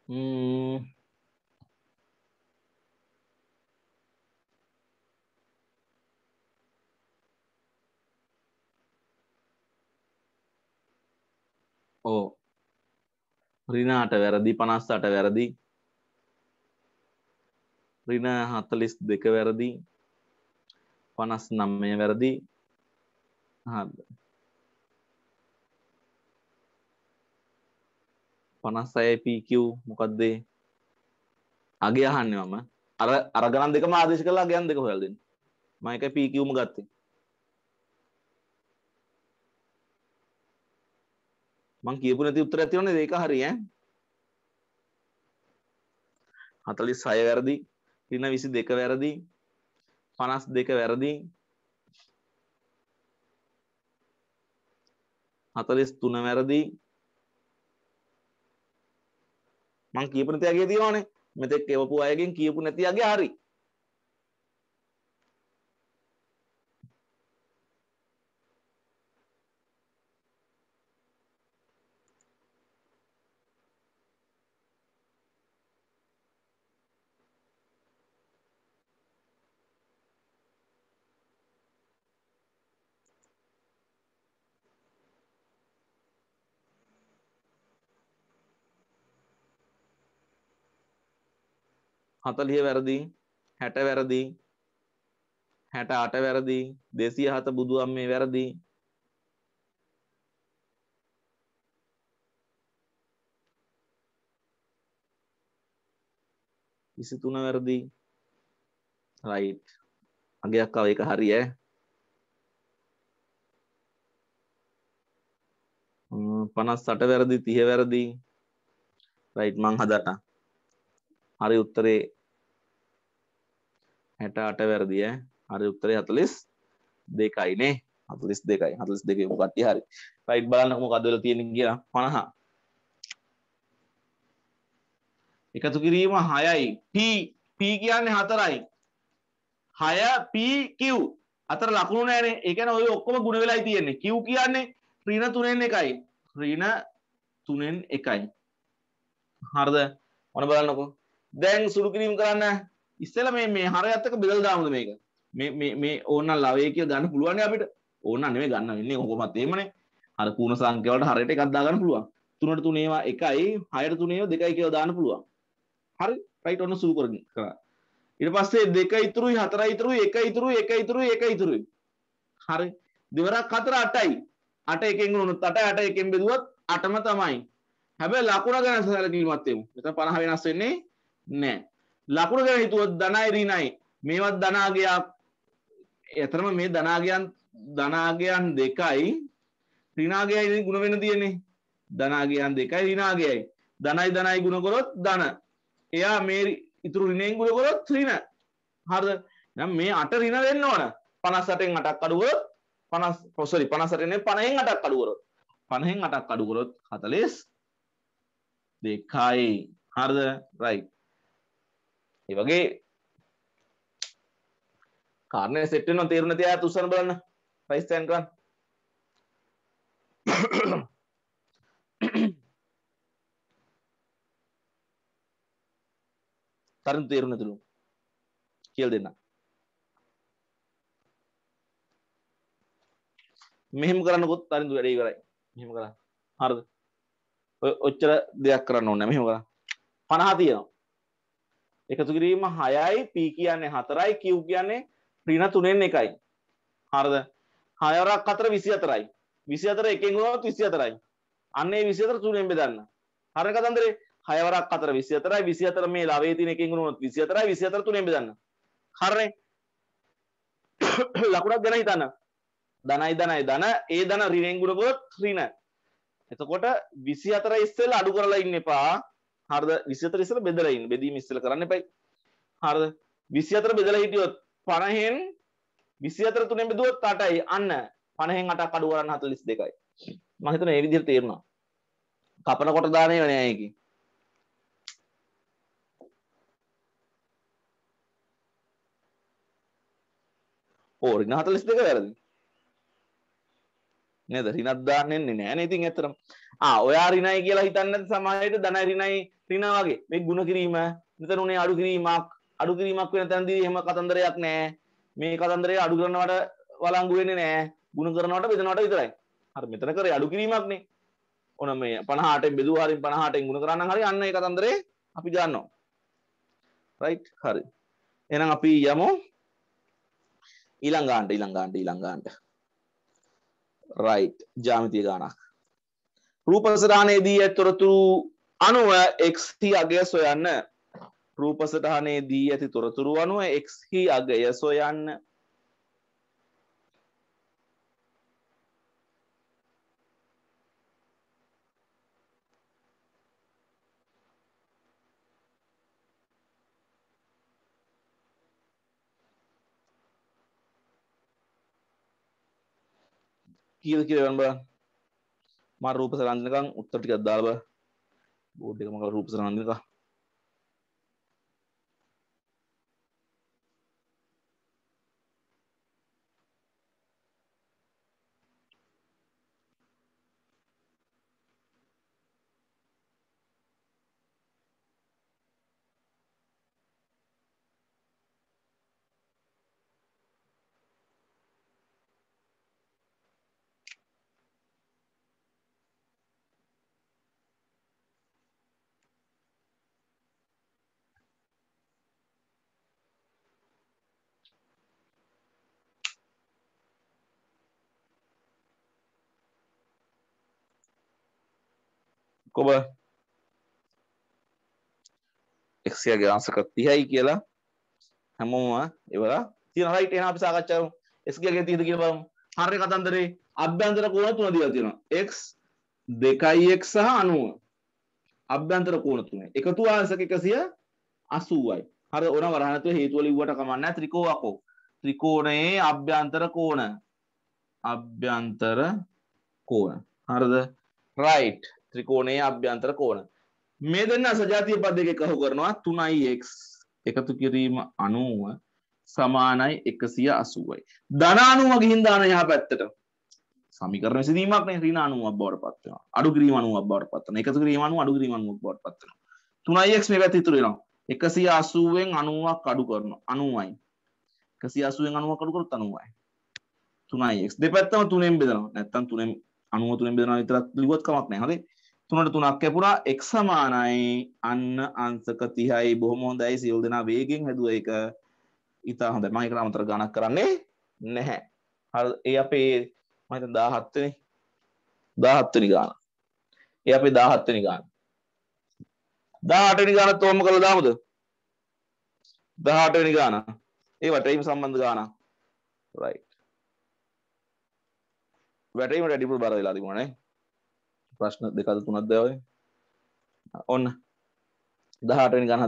Mm. ඕ රිනාට වැරදි පනස්සට වැරදි රින හතලිස් දෙක වැරදි පනස් නම්මය වැරදි හද පනස් අයපීකව් මොකක්දේ අගේ අහන්නවම අර අරගනන් දෙක ආදේශ කලා ගයන් දෙක හොයල්දින් මයක පීකවම ගත්තේ මං කියපු නැති උත්තර ඇතිවන දෙක හරිය හතලි සය වැරදි තින විසි දෙක වැරදි පනස් දෙක වැරදි හතලිස් තුන වැරදි මං කීපන තියගේ දීවානේ මෙතෙක් එවපු අයගෙන් කියපු නැතිගේ හරි හතලිය වැරදි හැට වැරදි හැට අට වැරදි දෙසිය හත බුදුම් මේ වැරදි විසි තුන වැරදි රයි් අගයක් අව එක හරි ඈ පනස් සට වැරදි තිය වැරදි රයිට් මං හදට හරි උත්තරේ හැට අට වැරදිය හරි උත්තරය හතලිස් දෙකයිනේ හතලිස් දෙකයි හතලිස් දෙක මොකට්ටි හරි රයිට් බලන්න මොකදවල තියෙන කියලා පණහා එකතු කිරීම හයයි P P කියන්නේ හතරයි හය PQ අතර ලකුණු නෑනේ ඒකන ඔය ඔක්කොම ගුණ වෙලායි තියෙන්නේ කිව් කියන්නේ රීන තුනෙන් එකයි රීන තුනෙන් එකයි හරද ඔන බලන්නකෝ දැන් සුළු කිරීම කරන්න ඉස්සල මේ මේ හර ඇත්තක බෙදල් දාමුද මේක මේ ඕන්න ලවේ කිය ගන්න පුළුවන් අපිට ඕන්න නෙවේ ගන්න වෙන්නේ හොකොමත් ඒමනේ හර කුණ සංකවලට හරයට එකක්දාගන්න පුළුවන් තුනට තුනේවා එකයි හයට තුනේ දෙකයි කියව දාන්න පුළුවන් හරි රයිට් ඔන්න සූ කරග කරා ඉට පස්සේ දෙක ඉතුරුයි හතර ඉතුරුයි එක ඉතුරුයි එක ඉතුරුයි එක ඉතුරුයි හරි දෙවරක් හතර අටයි අට එකෙන් උනොත් අට අට එකෙන් බෙදුවත් අටම තමයි හැබැයි ලකුණ ගැන සැලකිලිමත් වෙමු මෙතන 50 වෙනස් වෙන්නේ නැහැ ලකුණු ගැන හිතුවත් ධනයි රිනයි මේවත් ධනාගයක් එතරම මේ ධනාගයන් ධනාගයන් දෙකයි රිනාගයයි ගුණ වෙන තියෙන්නේ ධනාගයන් දෙකයි රිනාගයයි ධනයි ධනයි ගුණ කරොත් ධන එයා මේ ඉතුරු රිනෙන් ගුණ කරොත් රින හරිද නම් මේ අට රින වෙන්න ඕන 58න් 8ක් අඩු කරොත් 50 sorry 58 නේ 50න් 8ක් අඩු කරොත් 50න් 8ක් අඩු කරොත් 42යි හරිද right වගේ කාරණය සෙට්න තේරුණ තියා තුසන බලන්න පයිස්තයන් කරන්න තරන් තේරුණ තුළු කියල් දෙන්න මෙහෙම කරන්නකොත් තරින්දු වැඩේ කරයි මෙහෙම කරා හරද ඔච්චර දෙයක් කරන්න ඕන්න මෙහෙම කරා පනහා තියෙනවා එකතු කිරීම හයයි p කියන්නේ හතරයි q කියන්නේ ඍණ තුනෙන් එකයි. හරිද? හයවරක් අතර 24යි. 24 එකෙන් ගුණනොත් 24යි. අන්න ඒ 24 තුනෙන් බෙදන්න. හරිද කතන්දරේ? හයවරක් අතර 24යි 24 මේ ළවේ තියෙන එකෙන් ගුණනොත් 24යි 24 තුනෙන් බෙදන්න. හරිනේ? ලකුණක් ගැන හිතන්න. ධනයි ධනයි ධන ඒ ධන ඍණෙන් ගුණ කරොත් ඍණ. එතකොට 24 ඉස්සෙල්ලා අඩු කරලා ඉන්න එපා. හරද විසිතර ඉසර බෙදලයින් බෙදීම ඉස්සල කරන්න පයි හරද විසි අතර බෙදල හිටියොත් පණහෙන් විසි අතර තුනෙන් බෙදුවත් අටයි අන්න පණහෙන් අට කඩුවරන්න හතලිස් දෙකයි මහිතන ඒ විදිහට තේරෙනවා කපන කොට දානේ වෙන අයකි ඕ රින හතලිස් දෙක වැරදි නේද රිනත් දාන්න එන්නේ නෑනේ ඉතින් ඇත්තටම ආ ඔයා රිනයි කියලා හිතන්නේ නැති සමාජයට ධනයි රිනයි රින වගේ මේ ಗುಣ කිරීම මෙතන උනේ අඩු කිරීමක් අඩු කිරීමක් වෙන තැනදී එහෙම කතන්දරයක් නෑ මේ කතන්දරය අඩු කරනවට වළංගු වෙන්නේ නෑ ಗುಣ කරනවට බෙදනවට විතරයි හරි මෙතන කරේ අඩු කිරීමක්නේ ඕන මේ 50ට බෙදුවා හරින් 50ට ගුණ කරා නම් හරි අන්න ඒ කතන්දරේ අපි ගන්නවා රයිට් හරි එහෙනම් අපි යමු ඊළඟාන්ට ඊළඟාන්ට ඊළඟාන්ට රයිට් ජාමිතිය ගානක් රූපසටහනේදී ඇත්තොරතුරු අනුව එක්හි අගය සොයන්න රූපසටහනේ දී ඇති තොරතුරු අනුව එක්හි අගය සොයන්න කියද කියවන්න බා මර රූප සරන්දනකං උත්තර ටිකක් දාලා බා බෝඩ් එක මකලා රූප සරන්දනකං කොබ එක්සියගේ ආසකත් තිහයි කියලා හැමෝම ඉවලා තියෙන රයිට් එහෙනම් අපි සාකච්ඡා කරමු x ගේ තියෙද කියලා බලමු හරිය කතන්දරේ අභ්‍යන්තර කෝණ තුන දීලා තියෙනවා x 2x සහ 90 අභ්‍යන්තර කෝණ තුනේ එකතු ආංශක 180යි හරි ඕන වරහනතු හේතු වල ඉවුවට කමන්නේ නැහැ ත්‍රිකෝණකෝ ත්‍රිකෝණයේ අභ්‍යන්තර කෝණ අභ්‍යන්තර කෝණ හරිද right ත්‍රිකෝණයේ අභ්‍යන්තර කෝණ. මේ දෙන්න සජාතිය පද දෙක එකහු කරනවා 3x එකතු කිරීම 90 සමානයි 180යි. ධන 90 ගිහින් දාන එහා පැත්තට. සමීකරණ විසඳීමක් නේ ඍණ 90ක් බවට පත් වෙනවා. අඩු කිරීම 90ක් බවට පත් වෙනවා. එකතු කිරීම 90 අඩු කිරීම 90ක් බවට පත් වෙනවා. 3x මේ පැත්ත ඉතුරු වෙනවා. 180ෙන් 90ක් අඩු කරනවා 90යි. 180ෙන් 90ක් අඩු කරොත් 90යි. 3x දෙපැත්තම 3ෙන් බෙදනවා. නැත්තම් 3ෙන් 93 බෙදනවා විතරක් ලිව්වත් කමක් නැහැ. හරි. තුනට තුනක් කැපුරා එක් සමානයි අන්න අංශක 30යි බොහොම හොඳයි සියලු දෙනා වේගෙන් හැදුව එක ඉතා හොඳයි මම ඒකට අමතර ගණන් කරන්නේ නැහැ හරි ඒ අපේ මම හිතන 17 වෙනි 17 වෙනි ගාන ඒ අපේ 17 වෙනි ගාන 18 වෙනි ගානත් ඕම කරලා දාමුද 18 වෙනි ගාන ඒ වටේම සම්බන්ධ ගාන right වැටීමට වැඩිපුර බර වෙලා තිබුණා නේ ප්‍රශ්න දෙකද තුනක් දවයි ඔන්න දහටනි ගනද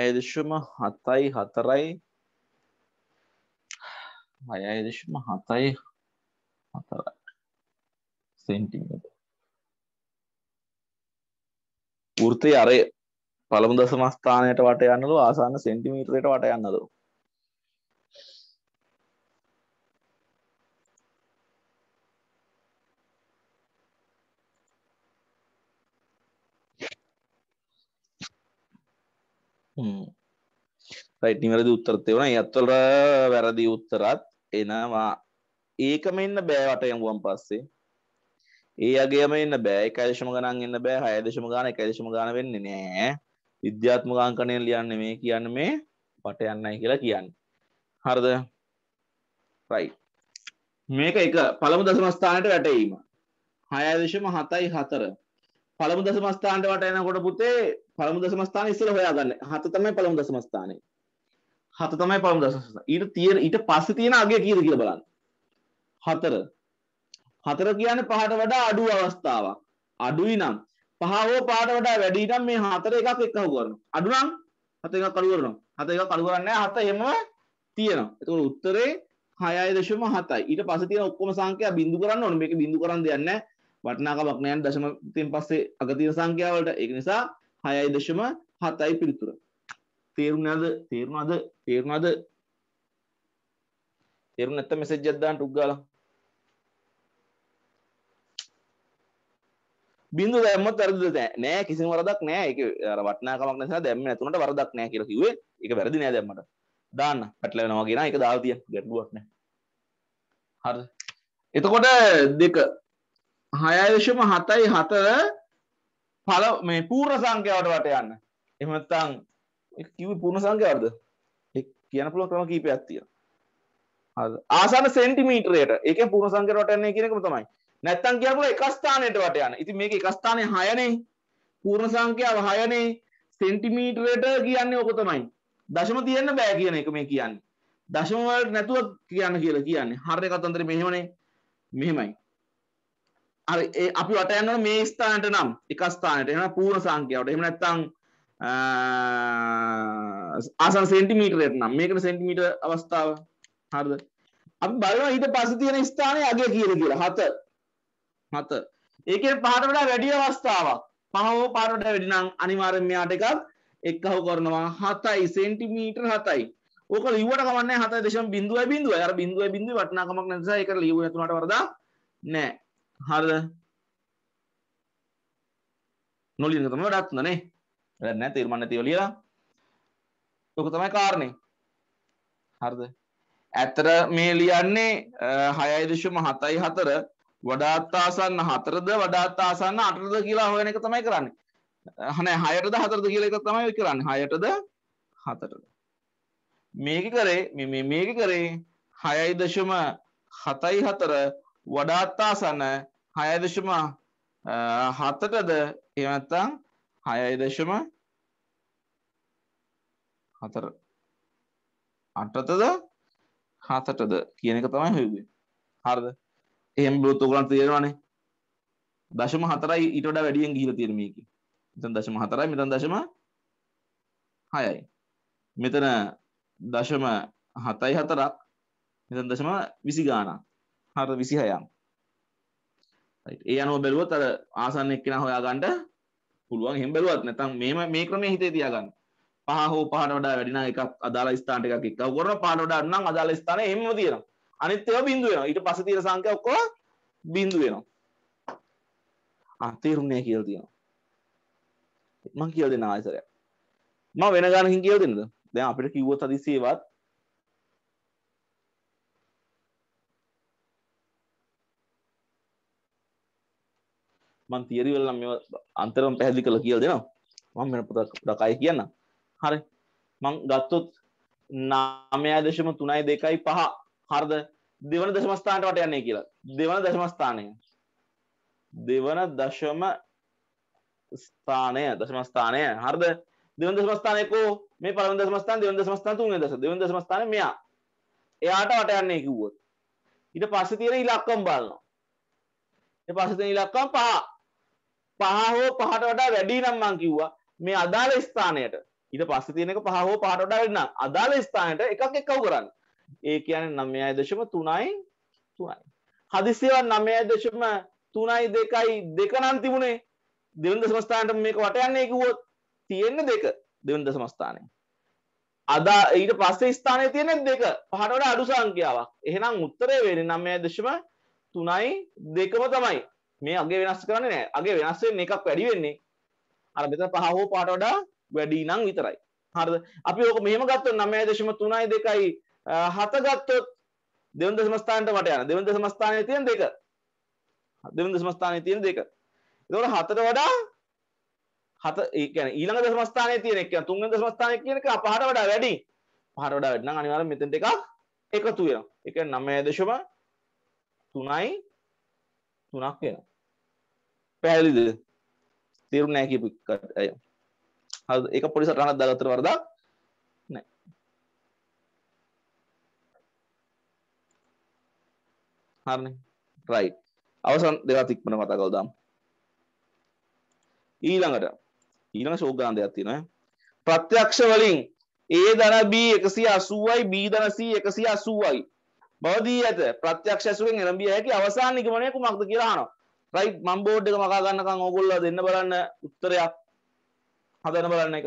හයදශම හතයි හතරයි හයයි දශම හතයි හතර සෙන්ටිමට ෘතය අරේ පළමු දසමස්ථානයට වට යන්නලු ආසන්න සෙන්ටිමීටරයට වට යන්නලු Hmm. රයිට් නිවැරදි උත්තරත් එවන ඇත්තොල වැරදි උත්තරත් එනවා ඒකම එන්න බෑවට යමුුවන් පස්සේ ඒ අගේම එන්න බෑ එකදශම ගනන් එන්න බෑ හයදශම ගාන එකදශම ගාන වෙන්න නෑ විද්‍යාත්ම ගාංකනය ලියන්න මේ කියන්න මේ පට යන්නයි කියලා කියන්න හරද රයි මේක එක පළමු දසමස්ථානයට වැටීම හයදශම හතයි හතර පළමු දසමස්ථානට වටයනකොට පුතේ පළමු දසමස්ථාන ඉස්සර හොයාගන්න හත තමයි පළමු දසමස්ථානය හත තමයි පළමු දස ඊට තියෙන ඊට පස්සේ තියෙන අගය කීයද කියලා බලන්න හතර හතර කියන්නේ පහට වඩා අඩු අවස්ථාවක් අඩුයි නම් පහ හෝ පහට වඩා වැඩි නම් මේ හතර එකක් එක්ක අහු කරනවා අඩු නම් හත එකක් අඩු කරනවා හත එකක් අඩු කරන්නේ නැහැ හත එහෙම තියෙනවා ඒතකොට උත්තරේ 6.7යි ඊට පස්සේ තියෙන ඔක්කොම සංඛ්‍යා බිඳු කරන්න ඕනේ මේක බිඳු කරන් දෙයක් නැහැ වටිනාකමක් නැහැ දශම තියෙන පස්සේ අග තියෙන සංඛ්‍යාවලට ඒක නිසා 6.7යි පිළිතුර තේරුණාද තේරුණාද තේරුණාද තේරුණ නැත්නම් මෙසේජ් එකක් දාන්න ටුක් ගාලා බින්දුව දැම්මත් වැරදිද නෑ කිසිම වරදක් නෑ ඒක අර වටිනාකමක් නිසා දැම්මේ නැතුනට වරදක් නෑ කියලා කිව්වේ ඒක වැරදි නෑ දැම්මට දාන්න පැටලවෙනවා කියන එක දාලා තියන්න ගැටලුවක් නෑ හරිද එතකොට දෙක 6.7 4 පළ මේ පූර්ණ සංඛ්‍යාවට වට යන්න එහෙම නැත්නම් කිව පුුණ සංඛ්‍යාවද කියන පුළුව ක්‍රම කීපයක් තියෙන ආසන සෙන්ටිමීටරයට එක පුුණ සංකරටන්නේ කියනකම තමයි නැත්තන් කියපුල එකස්ථානයට වට යන ඉති මේක එකස්ථානය හයනේ පූර්ණ සංඛ්‍යාව හයනේ සෙන්ටිමීටරයට කියන්නේ ඕක තමයි දශම තියන්න බෑ කියන එක මේ කියන්නේ දශමවලට නැතුව කියන්න කියලා කියන්නේ හරය කතන්තර මෙහෙමනේ මෙහෙමයි අර අපි වට යන්න මේ ස්ථානට නම් එකස්ථානයට එන පූර්ණ සංඛ්‍යාවට එහෙම නැත්තම් ආසන් සෙන්ටිමීටරයට නම් මේකට සෙන්ටිමීට අවස්ථාව හරිද අපි බලනවා ඊට පස්සේ තියෙන ස්ථානය අගය කීයද කියලා හත හත ඒකේ පහට වඩා වැඩි අවස්ථාවක් පහ හෝ පහට වඩා වැඩි නම් අනිවාර්යෙන් මෙයාට එකක් එක්කහුව කරනවා 7යි සෙන්ටිමීටර 7යි ඕක ලිව්වට කමන්නේ 7.0.0යි අර 0.0 වටිනාකමක් නැති නිසා ඒකට ලියුවේ නැතුණාට වරදා නෑ හරිද නොලියන තමයි වඩාත් හොඳ නේ වැඩක් නැහැ තීරමන් නැතිව ලියලා ඔක තමයි කාරණේ හරිද ඇත්තට මේ ලියන්නේ 6.74 වඩාත් ආසන්න 4ද වඩාත් ආසන්න 8ද කියලා හොයන එක තමයි කරන්නේ නැහැ 6ටද 4ද කියලා එක තමයි කරන්නේ 6ටද 4ටද මේක කරේ මේ මේක කරේ 6.74 වඩාත් ආසන්න 6.4ටද එහෙම නැත්නම් හයයි දශම හතර අටතද හතටද කියන එක තමයි හුවේ හරද එහෙම බෘතුගලන් තියෙනවානේ දශම හතරයි ඊටඩ වැඩියෙන් ගීල තිරමයක මෙතන් දශම හතරයි මෙතන් දශම හයයි මෙතන දශම හතයි හතරක් මෙතන් දශම විසි ගානක් හර විසි හයම් ඒ අනුව බැලුවත් අර ආසන්න එක්කෙන හොයාගන්ඩ පුළුවන් හෙම බැලුවත් නැත්නම් මේම මේ ක්‍රමයේ හිතේ තියාගන්න. පහ හෝ පහට වඩා වැඩි නම් එකක් අදාළ ස්ථානට එකක් එක්කව කරන පහට වඩා නම් අදාළ ස්ථානය එහෙමම තියෙනවා. අනිත් ඒවා බිඳු වෙනවා. ඊට පස්සේ තියෙන සංඛ්‍යා ඔක්කොම බිඳු වෙනවා. ආ තේරුන්නේ කියලා තියෙනවා. මම කියලා දෙන්න ආයතරයක්. මම වෙන ගානකින් කියලා දෙන්නද? දැන් අපිට කිව්වොත් හදිස්සියේවත් මන් තියරිවල්ල මෙ අන්තරම පැහැදිි කළ කියල් දෙනවා මං මෙ පොත ඩකයි කියන්න හරි මං ගත්තොත් නාමයා දශම තුනයි දෙකයි පහ හරද දෙවන දශමස්ථානට යන්නේ කියලා දෙවන දශමස්ථානය දෙවන දශම ස්ථානය දශමස්ථානය හරද දෙවන දශමස්ථානයකෝ මේ පළවෙනි දශමස්ථාන දෙවන දශමස්ථාන තුන්වෙනි දශ දෙවන දශමස්ථානය මෙයා එයාට වට යන්නේ කිව්වොත් ඊට පස්සේ තියෙන ඉලක්කම් බලනවා ඊට පස්සේ තියෙන ඉලක්කම් පහ පහ හෝ පහට වඩා වැඩි නම් මං කිව්වා මේ අදාළ ස්ථානයට ඊට පස්සේ තියෙන එක පහ හෝ පහට වඩා වැඩි නම් අදාළ ස්ථානයට එකක් එක්කව කරන්න. ඒ කියන්නේ 9.3යි 3යි. හදිසියවත් 9.3යි 2යි 2 නම් තිබුණේ දෙවන දශම ස්ථානට මේක වට යන්නේ කිව්වොත් තියෙන්නේ දෙක දෙවන දශම ස්ථානයේ. අදා ඊට පස්සේ ස්ථානයේ තියෙන දෙක පහට වඩා අඩු සංඛ්‍යාවක්. එහෙනම් උත්තරය වෙන්නේ 9.3යි 2ම තමයි. මේ අගේ වෙනස් කරන්නේ නැහැ. අගේ වෙනස් වෙන්නේ එකක් වැඩි වෙන්නේ. අර මෙතන පහ හෝ පාට වඩා වැඩි නම් විතරයි. හරිද? අපි ඕක මෙහෙම ගත්තොත් 9.32යි 7 ගත්තොත් දෙවන දශම ස්ථානයට වට යන. දෙවන දශම ස්ථානයේ තියෙන දෙක. දෙවන දශම ස්ථානයේ තියෙන දෙක. ඒතකොට 7ට වඩා හත ඒ කියන්නේ ඊළඟ දශම ස්ථානයේ තියෙන එක කියන්නේ තුන්වෙනි දශම ස්ථානයේ කියන එක පහට වඩා වැඩි. පහට වඩා වැඩි නම් අනිවාර්යෙන් මෙතෙන්ට එකක් එකතු වෙනවා. ඒ කියන්නේ 9.3යි 3ක් වෙනවා. පැහැලිද තේරු නෑ කියපු එකට අය හරි ඒක පොඩි සටහනක් දාගත්තට වරදක් නෑ හරිනේ right අවසන් දෙකත් ඉක්මන කතා කරලා දාමු ඊළඟට ඊළඟ ශෝකාන්තයක් තියෙනවා ප්‍රත්‍යක්ෂ වලින් ඒ ධන B 180යි B ධන C 180යි බවදී ඇත ප්‍රත්‍යක්ෂ ඇසුරෙන් එළඹිය හැකි අවසාන නිගමනය කුමක්ද කියලා අහනවා රයි් මම්බෝඩ් එක මකා ගන්නකං ඕගොල්ල දෙන්න බලන්න උත්තරයක් හදන බලන්න එක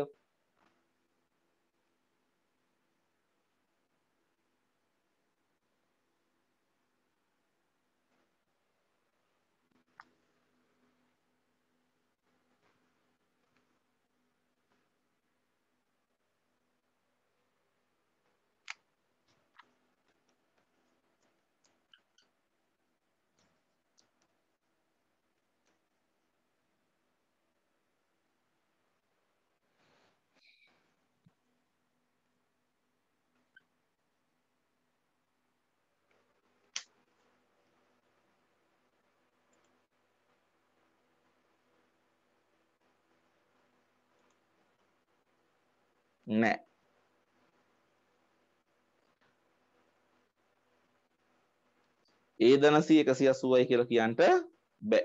නෑ ඒ දනසී එකසි අසුවයි කියලා කියන්ට බෑ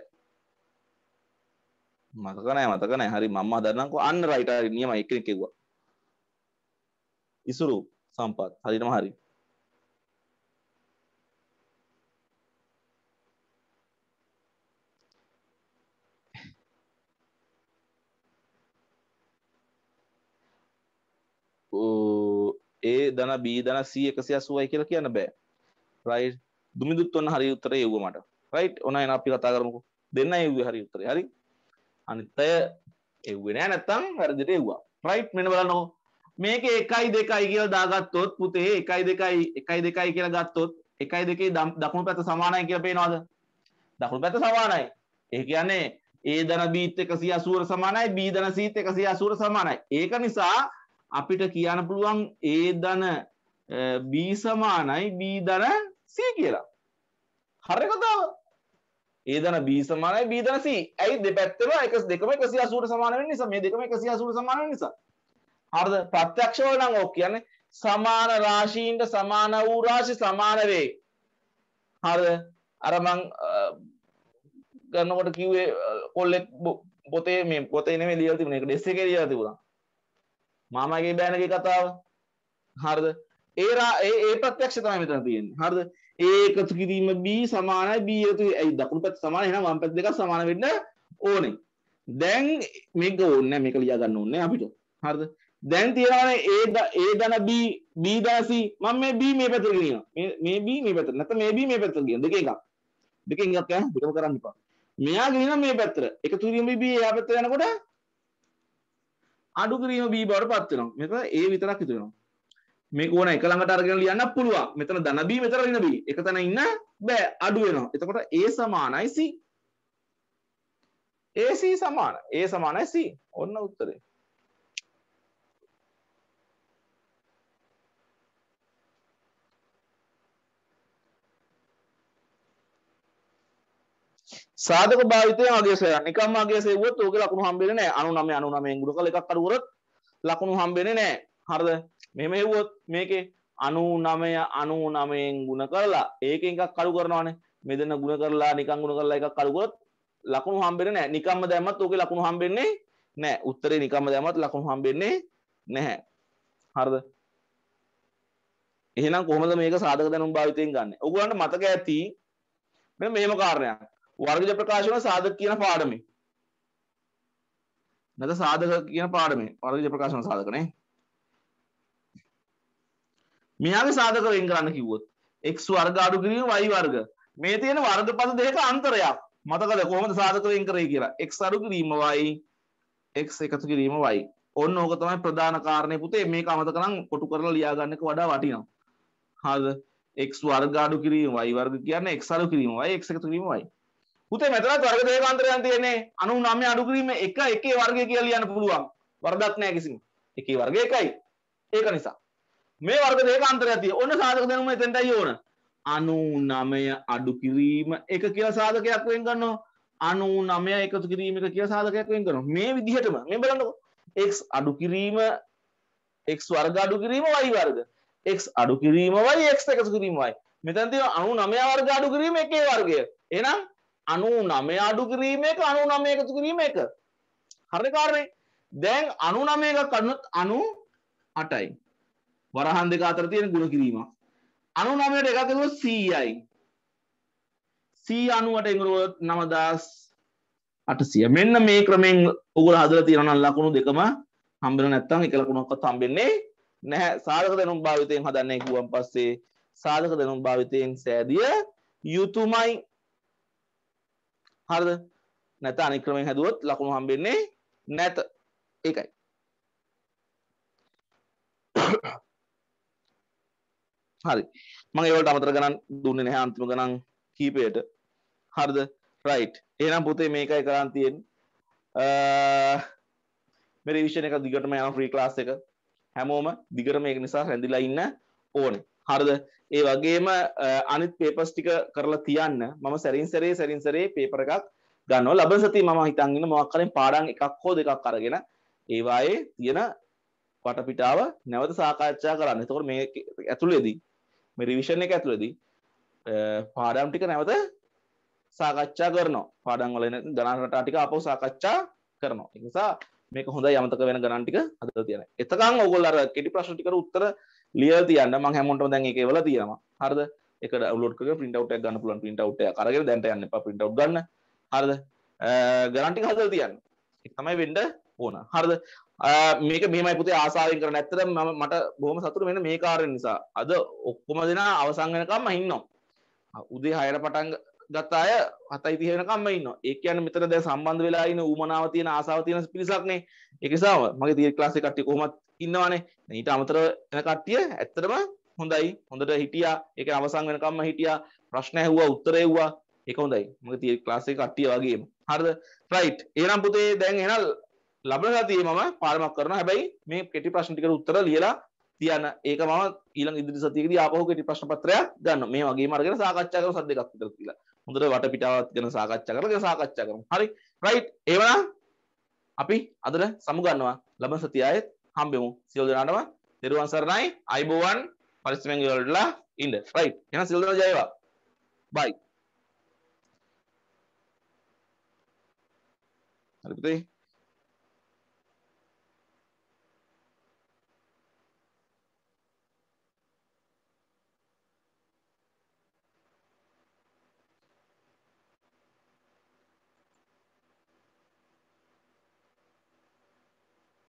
මතකනෑ මතකනෑ හරි මම අදරන්නකෝ අන්න රයිටරි නියම එකෙන කෙව්වා ඉසුරු සම්පත් හරිටම හරි ඒ දන බී දන සී එකසි අසුවයි කියලා කියන්න බෑ රයි දුමිදුත්වන්න හරි උත්තරේ යව්ව මට රයි් ඕන එන අපි කතා කරමුකු දෙන්න යව්ව හරි උත්තර හරි අනිත්තය එව්වෙනෑ නැත්තම් වැරදිට එව්වා රයිට් මෙන බලන්නෝ මේක එකයි දෙකයි කියල දාගත්තොත් පුතේ එකයි දෙකයි එකයි දෙකයි කියලා ගත්තොත් එකයි දෙකේ දම් දකුණු පැත සමානයි කියලා පේනවාද දකුණු පැත සමානයි ඒ කියන්නේ ඒ දන බීත් එකසිය අසුවර සමානයි බී දන සීත් එකසිය අසුවර සමානයි ඒක නිසා අපිට කියන්න පුළුවන් ඒ දන බී සමානයි බී දන සී කියලා. හරි කතාව. ඒ දන බී සමානයි බී දන සී. ඇයි දෙපැත්තම 1 2ම 180ට සමාන වෙන නිසා මේ දෙකම 180ට සමාන වෙන නිසා. හරිද? ප්‍රත්‍යක්ෂව නම් ඕක කියන්නේ සමාන රාශීන්ට සමාන වූ රාශි සමාන වේ. හරිද? අර මං කරනකොට කිව්වේ කොල්ලෙක් පොතේ මේ පොතේ නෙමෙයි ලියලා තිබුණේ ඒක ඩෙස් එකේ ලියලා තිබුණා. මාමගේ බෑනගේ කතාව හරද ඒරා ඒ ප්‍රත්‍යක්ෂ තමයි මෙතන තියෙන්නේ හරිද a එකතු කිරීම b සමානයි b එකතු ඇයි දකුණු පැත්ත සමාන එහෙනම් වම් පැත්ත දෙක සමාන වෙන්න ඕනේ දැන් මේක ඕනේ නැහැ මේක ලියා ගන්න ඕනේ අපිට හරිද දැන් තියෙනවානේ a a ධන b b ධන c මම මේ b මේ පැත්තට ගෙනියනවා මේ මේ b මේ පැත්තට නැත්නම් මේ b මේ පැත්තට ගෙනියන දෙක එකක් දෙකෙන් එකක් ඈ දෙකම කරන්න එපා මෙයා ගෙනියන මේ පැත්තට එකතු කිරීම b එයා පැත්තට යනකොට අඩු කිරීම B බවට පත් වෙනවා. මෙතන A විතරක් ඉතුරු වෙනවා. මේක ඕන එක ළඟට අරගෙන ලියන්න පුළුවන්. මෙතන ධන B මෙතන ඍණ B. එක තැන ඉන්න බෑ අඩු වෙනවා. එතකොට A සමානයි C. AC සමාන. A සමානයි C. ඔන්න උත්තරේ. සාධක භාවිතය වගේ සොයන්න නිකම් වගේ සෙව්වොත් ඕකේ ලකුණු හම්බෙන්නේ නැහැ 99 99 ගුණ කළ එකක් අඩු කරොත් ලකුණු හම්බෙන්නේ නැහැ හරිද මෙහෙම එව්වොත් මේකේ 99 99න් ගුණ කරලා ඒකෙන් එකක් අඩු කරනවානේ මෙතන ගුණ කරලා නිකන් ගුණ කරලා එකක් අඩු කරොත් ලකුණු හම්බෙන්නේ නැහැ නිකම්ම දැම්මත් ඕකේ ලකුණු හම්බෙන්නේ නැහැ උත්තරේ නිකම්ම දැම්මත් ලකුණු හම්බෙන්නේ නැහැ හරිද එහෙනම් කොහොමද මේක සාධක දැනුම් භාවිතයෙන් ගන්න. ඔයගොල්ලන්ට මතක ඇති මෙන්න මෙහෙම කාරණයක්. වර්ගජ ප්‍රකාශන සාධක කියන පාඩමේ නැත සාධක කියන පාඩමේ වර්ගජ ප්‍රකාශන සාධකනේ මෙයාගේ සාධක වෙන් කරන්න කිව්වොත් x වර්ග අඩු කිරීම y වර්ග මේ තියෙන වර්ගපද දෙක අන්තරයක් මතකද කොහොමද සාධක වෙන් කරේ කියලා x අඩු කිරීම y x එකතු කිරීම y ඔන්න ඕක තමයි ප්‍රධාන කාරණේ පුතේ මේක අමතක නම් කොටු කරලා ලියා ගන්න එක වඩා වටිනවා හරිද x වර්ග අඩු කිරීම y වර්ග කියන්නේ x අඩු කිරීම y x එකතු කිරීම y පුතේ මෙතනත් වර්ග දෙකන්තරයන් තියෙන්නේ 99 අඩු කිරීම 1 එකේ වර්ගය කියලා ලියන්න පුළුවන්. වරදක් නැහැ කිසිම. එකේ වර්ගය එකයි. ඒක නිසා මේ වර්ග දෙකන්තරයක් තියෙන. ඔන්න සාධක දැනුම එතෙන්ටයි ඕන. 99 අඩු කිරීම 1 කියලා සාධකයක් වෙන් ගන්නවා. 99 එකතු කිරීම 1 කියලා සාධකයක් වෙන් කරනවා. මේ විදිහටම මේ බලන්නකො. x අඩු කිරීම x වර්ග අඩු කිරීම y වර්ග. x අඩු කිරීම y x එකතු කිරීම y. මෙතන තියෙන 99 වර්ග අඩු කිරීම 1 වර්ගය. එහෙනම් අනු නමය අඩු කිරීම එක අනු නමය එකතු කිරීම එක හරිකාරය දැන් අනු නමය එක කනුත් අනු අටයි වරහන් දෙක අතර තියෙන ගුණ කිරීම අනු නමයට එකතුව සීයයි සී අනුවට එඟරුවත් නමදස් අටසිය මෙන්න මේ ක්‍රමෙන් ඔගුල හදල තියෙනන ලකුණු දෙකම හම්බෙන නැත්තම් එක ලකුණක්වත් හම්බෙන්නේ නැහැ සාධක දැනුම් භාවිතයෙන් හදන්නේ ගුවන් පස්සේ සාධක දැනුම් භාවිතයෙන් සෑදිය යුතුමයි හරිද නැත අනික් ක්‍රමෙන් හැදුවොත් ලකුණු හම්බෙන්නේ නැත ඒකයි හරි මම ඒවලට අමතර ගණන් දුන්නේ නැහැ අන්තිම ගණන් කීපයට හරිද රයිට් එහෙනම් පුතේ මේකයි කරන් තියෙන්නේ මේ රිවිෂන් එක දිගටම යන ෆ්‍රී ක්ලාස් එක හැමෝම දිගටම ඒක නිසා රැඳිලා ඉන්න ඕනේ හරිද ඒ වගේම අනිත් පේපස් ටික කරලා තියන්න මම සැරින් සැරේ සැරින් සැරේ පේපර් එකක් ගන්නවා ලබන සතිය මම හිතන් ඉන්න මොකක් කරේ පාඩම් එකක් හෝ දෙකක් අරගෙන ඒවායේ තියෙන වටපිටාව නැවත සාකච්ඡා කරන්න. එතකොට මේ ඇතුළේදී මේ රිවිෂන් එක ඇතුළේදී පාඩම් ටික නැවත සාකච්ඡා කරනවා. පාඩම් වල එන ගණන් රටා ටික ආපහු සාකච්ඡා කරනවා. ඒ නිසා මේක හොඳයි අමතක වෙන ගණන් ටික හදලා තියෙනවා. එතකන් ඕගොල්ලෝ අර කෙටි ප්‍රශ්න ටිකට උත්තර ලියල් තියන්න මං හැමෝටම දැන් එක වෙලා තියෙනවා හරිද එක ඩවුන්ලෝඩ් කරගෙන print out එකක් ගන්න පුළුවන් print out එකක් අරගෙන දැන්ට යන්න එපා print out ගන්න හරිද ගරන්ටි එක හදලා තියන්න ඒක තමයි වෙන්න ඕන හරිද මේක මෙමයි පුතේ ආසාාවෙන් කරන ඇත්තට ම මට බොහම සතුර වෙන මේ කාරෙන් නිසා අද ඔක්කොම දෙනා අවසංගනකම්ම ඉන්නවා උදේ හයර පටන් ගත්ත අය හතයි තියෙනකම්ම ඉන්න ඒක යන මෙතර දැ සම්බන්ධ වෙලාන්න ූමනාව තියෙන ආසාාව තියෙන පිරිසක්නේ එකසාාව මගේ තිය ලාසි කට්ටි කොමත් ඉන්නවානේ ඊට අමතර එන කට්ටිය ඇත්තටම හොඳයි හොඳට හිටියා ඒක අවසන් වෙනකම්ම හිටියා ප්‍රශ්න ඇහුවා උත්තර ඇහුවා ඒක හොඳයි මගේ තියෙන ක්ලාස් එකේ කට්ටිය වගේම හරිද රයිට් එහෙනම් පුතේ දැන් එහෙනම් ලබන සතියේ මම පාඩමක් කරනවා හැබැයි මේ කෙටි ප්‍රශ්න ටිකට උත්තර ලියලා තියන්න ඒක මම ඊළඟ ඉදිරි සතියේදී ආපහු කෙටි ප්‍රශ්න පත්‍රයක් ගන්නවා මේ වගේම අරගෙන සාකච්ඡා කරන සද්ද එකක් විතර තියලා හොඳට වටපිටාවත් ගැන සාකච්ඡා කරලා සාකච්ඡා කරමු හරි රයිට් ඒවනම් අපි අදට සමුගන්නවා ලබන සතිය ආයෙත් hambemu sildo na dama teruan sarnai aibu wan paris menggil dala inde right yana sildo na jaiwa ya, bye Terima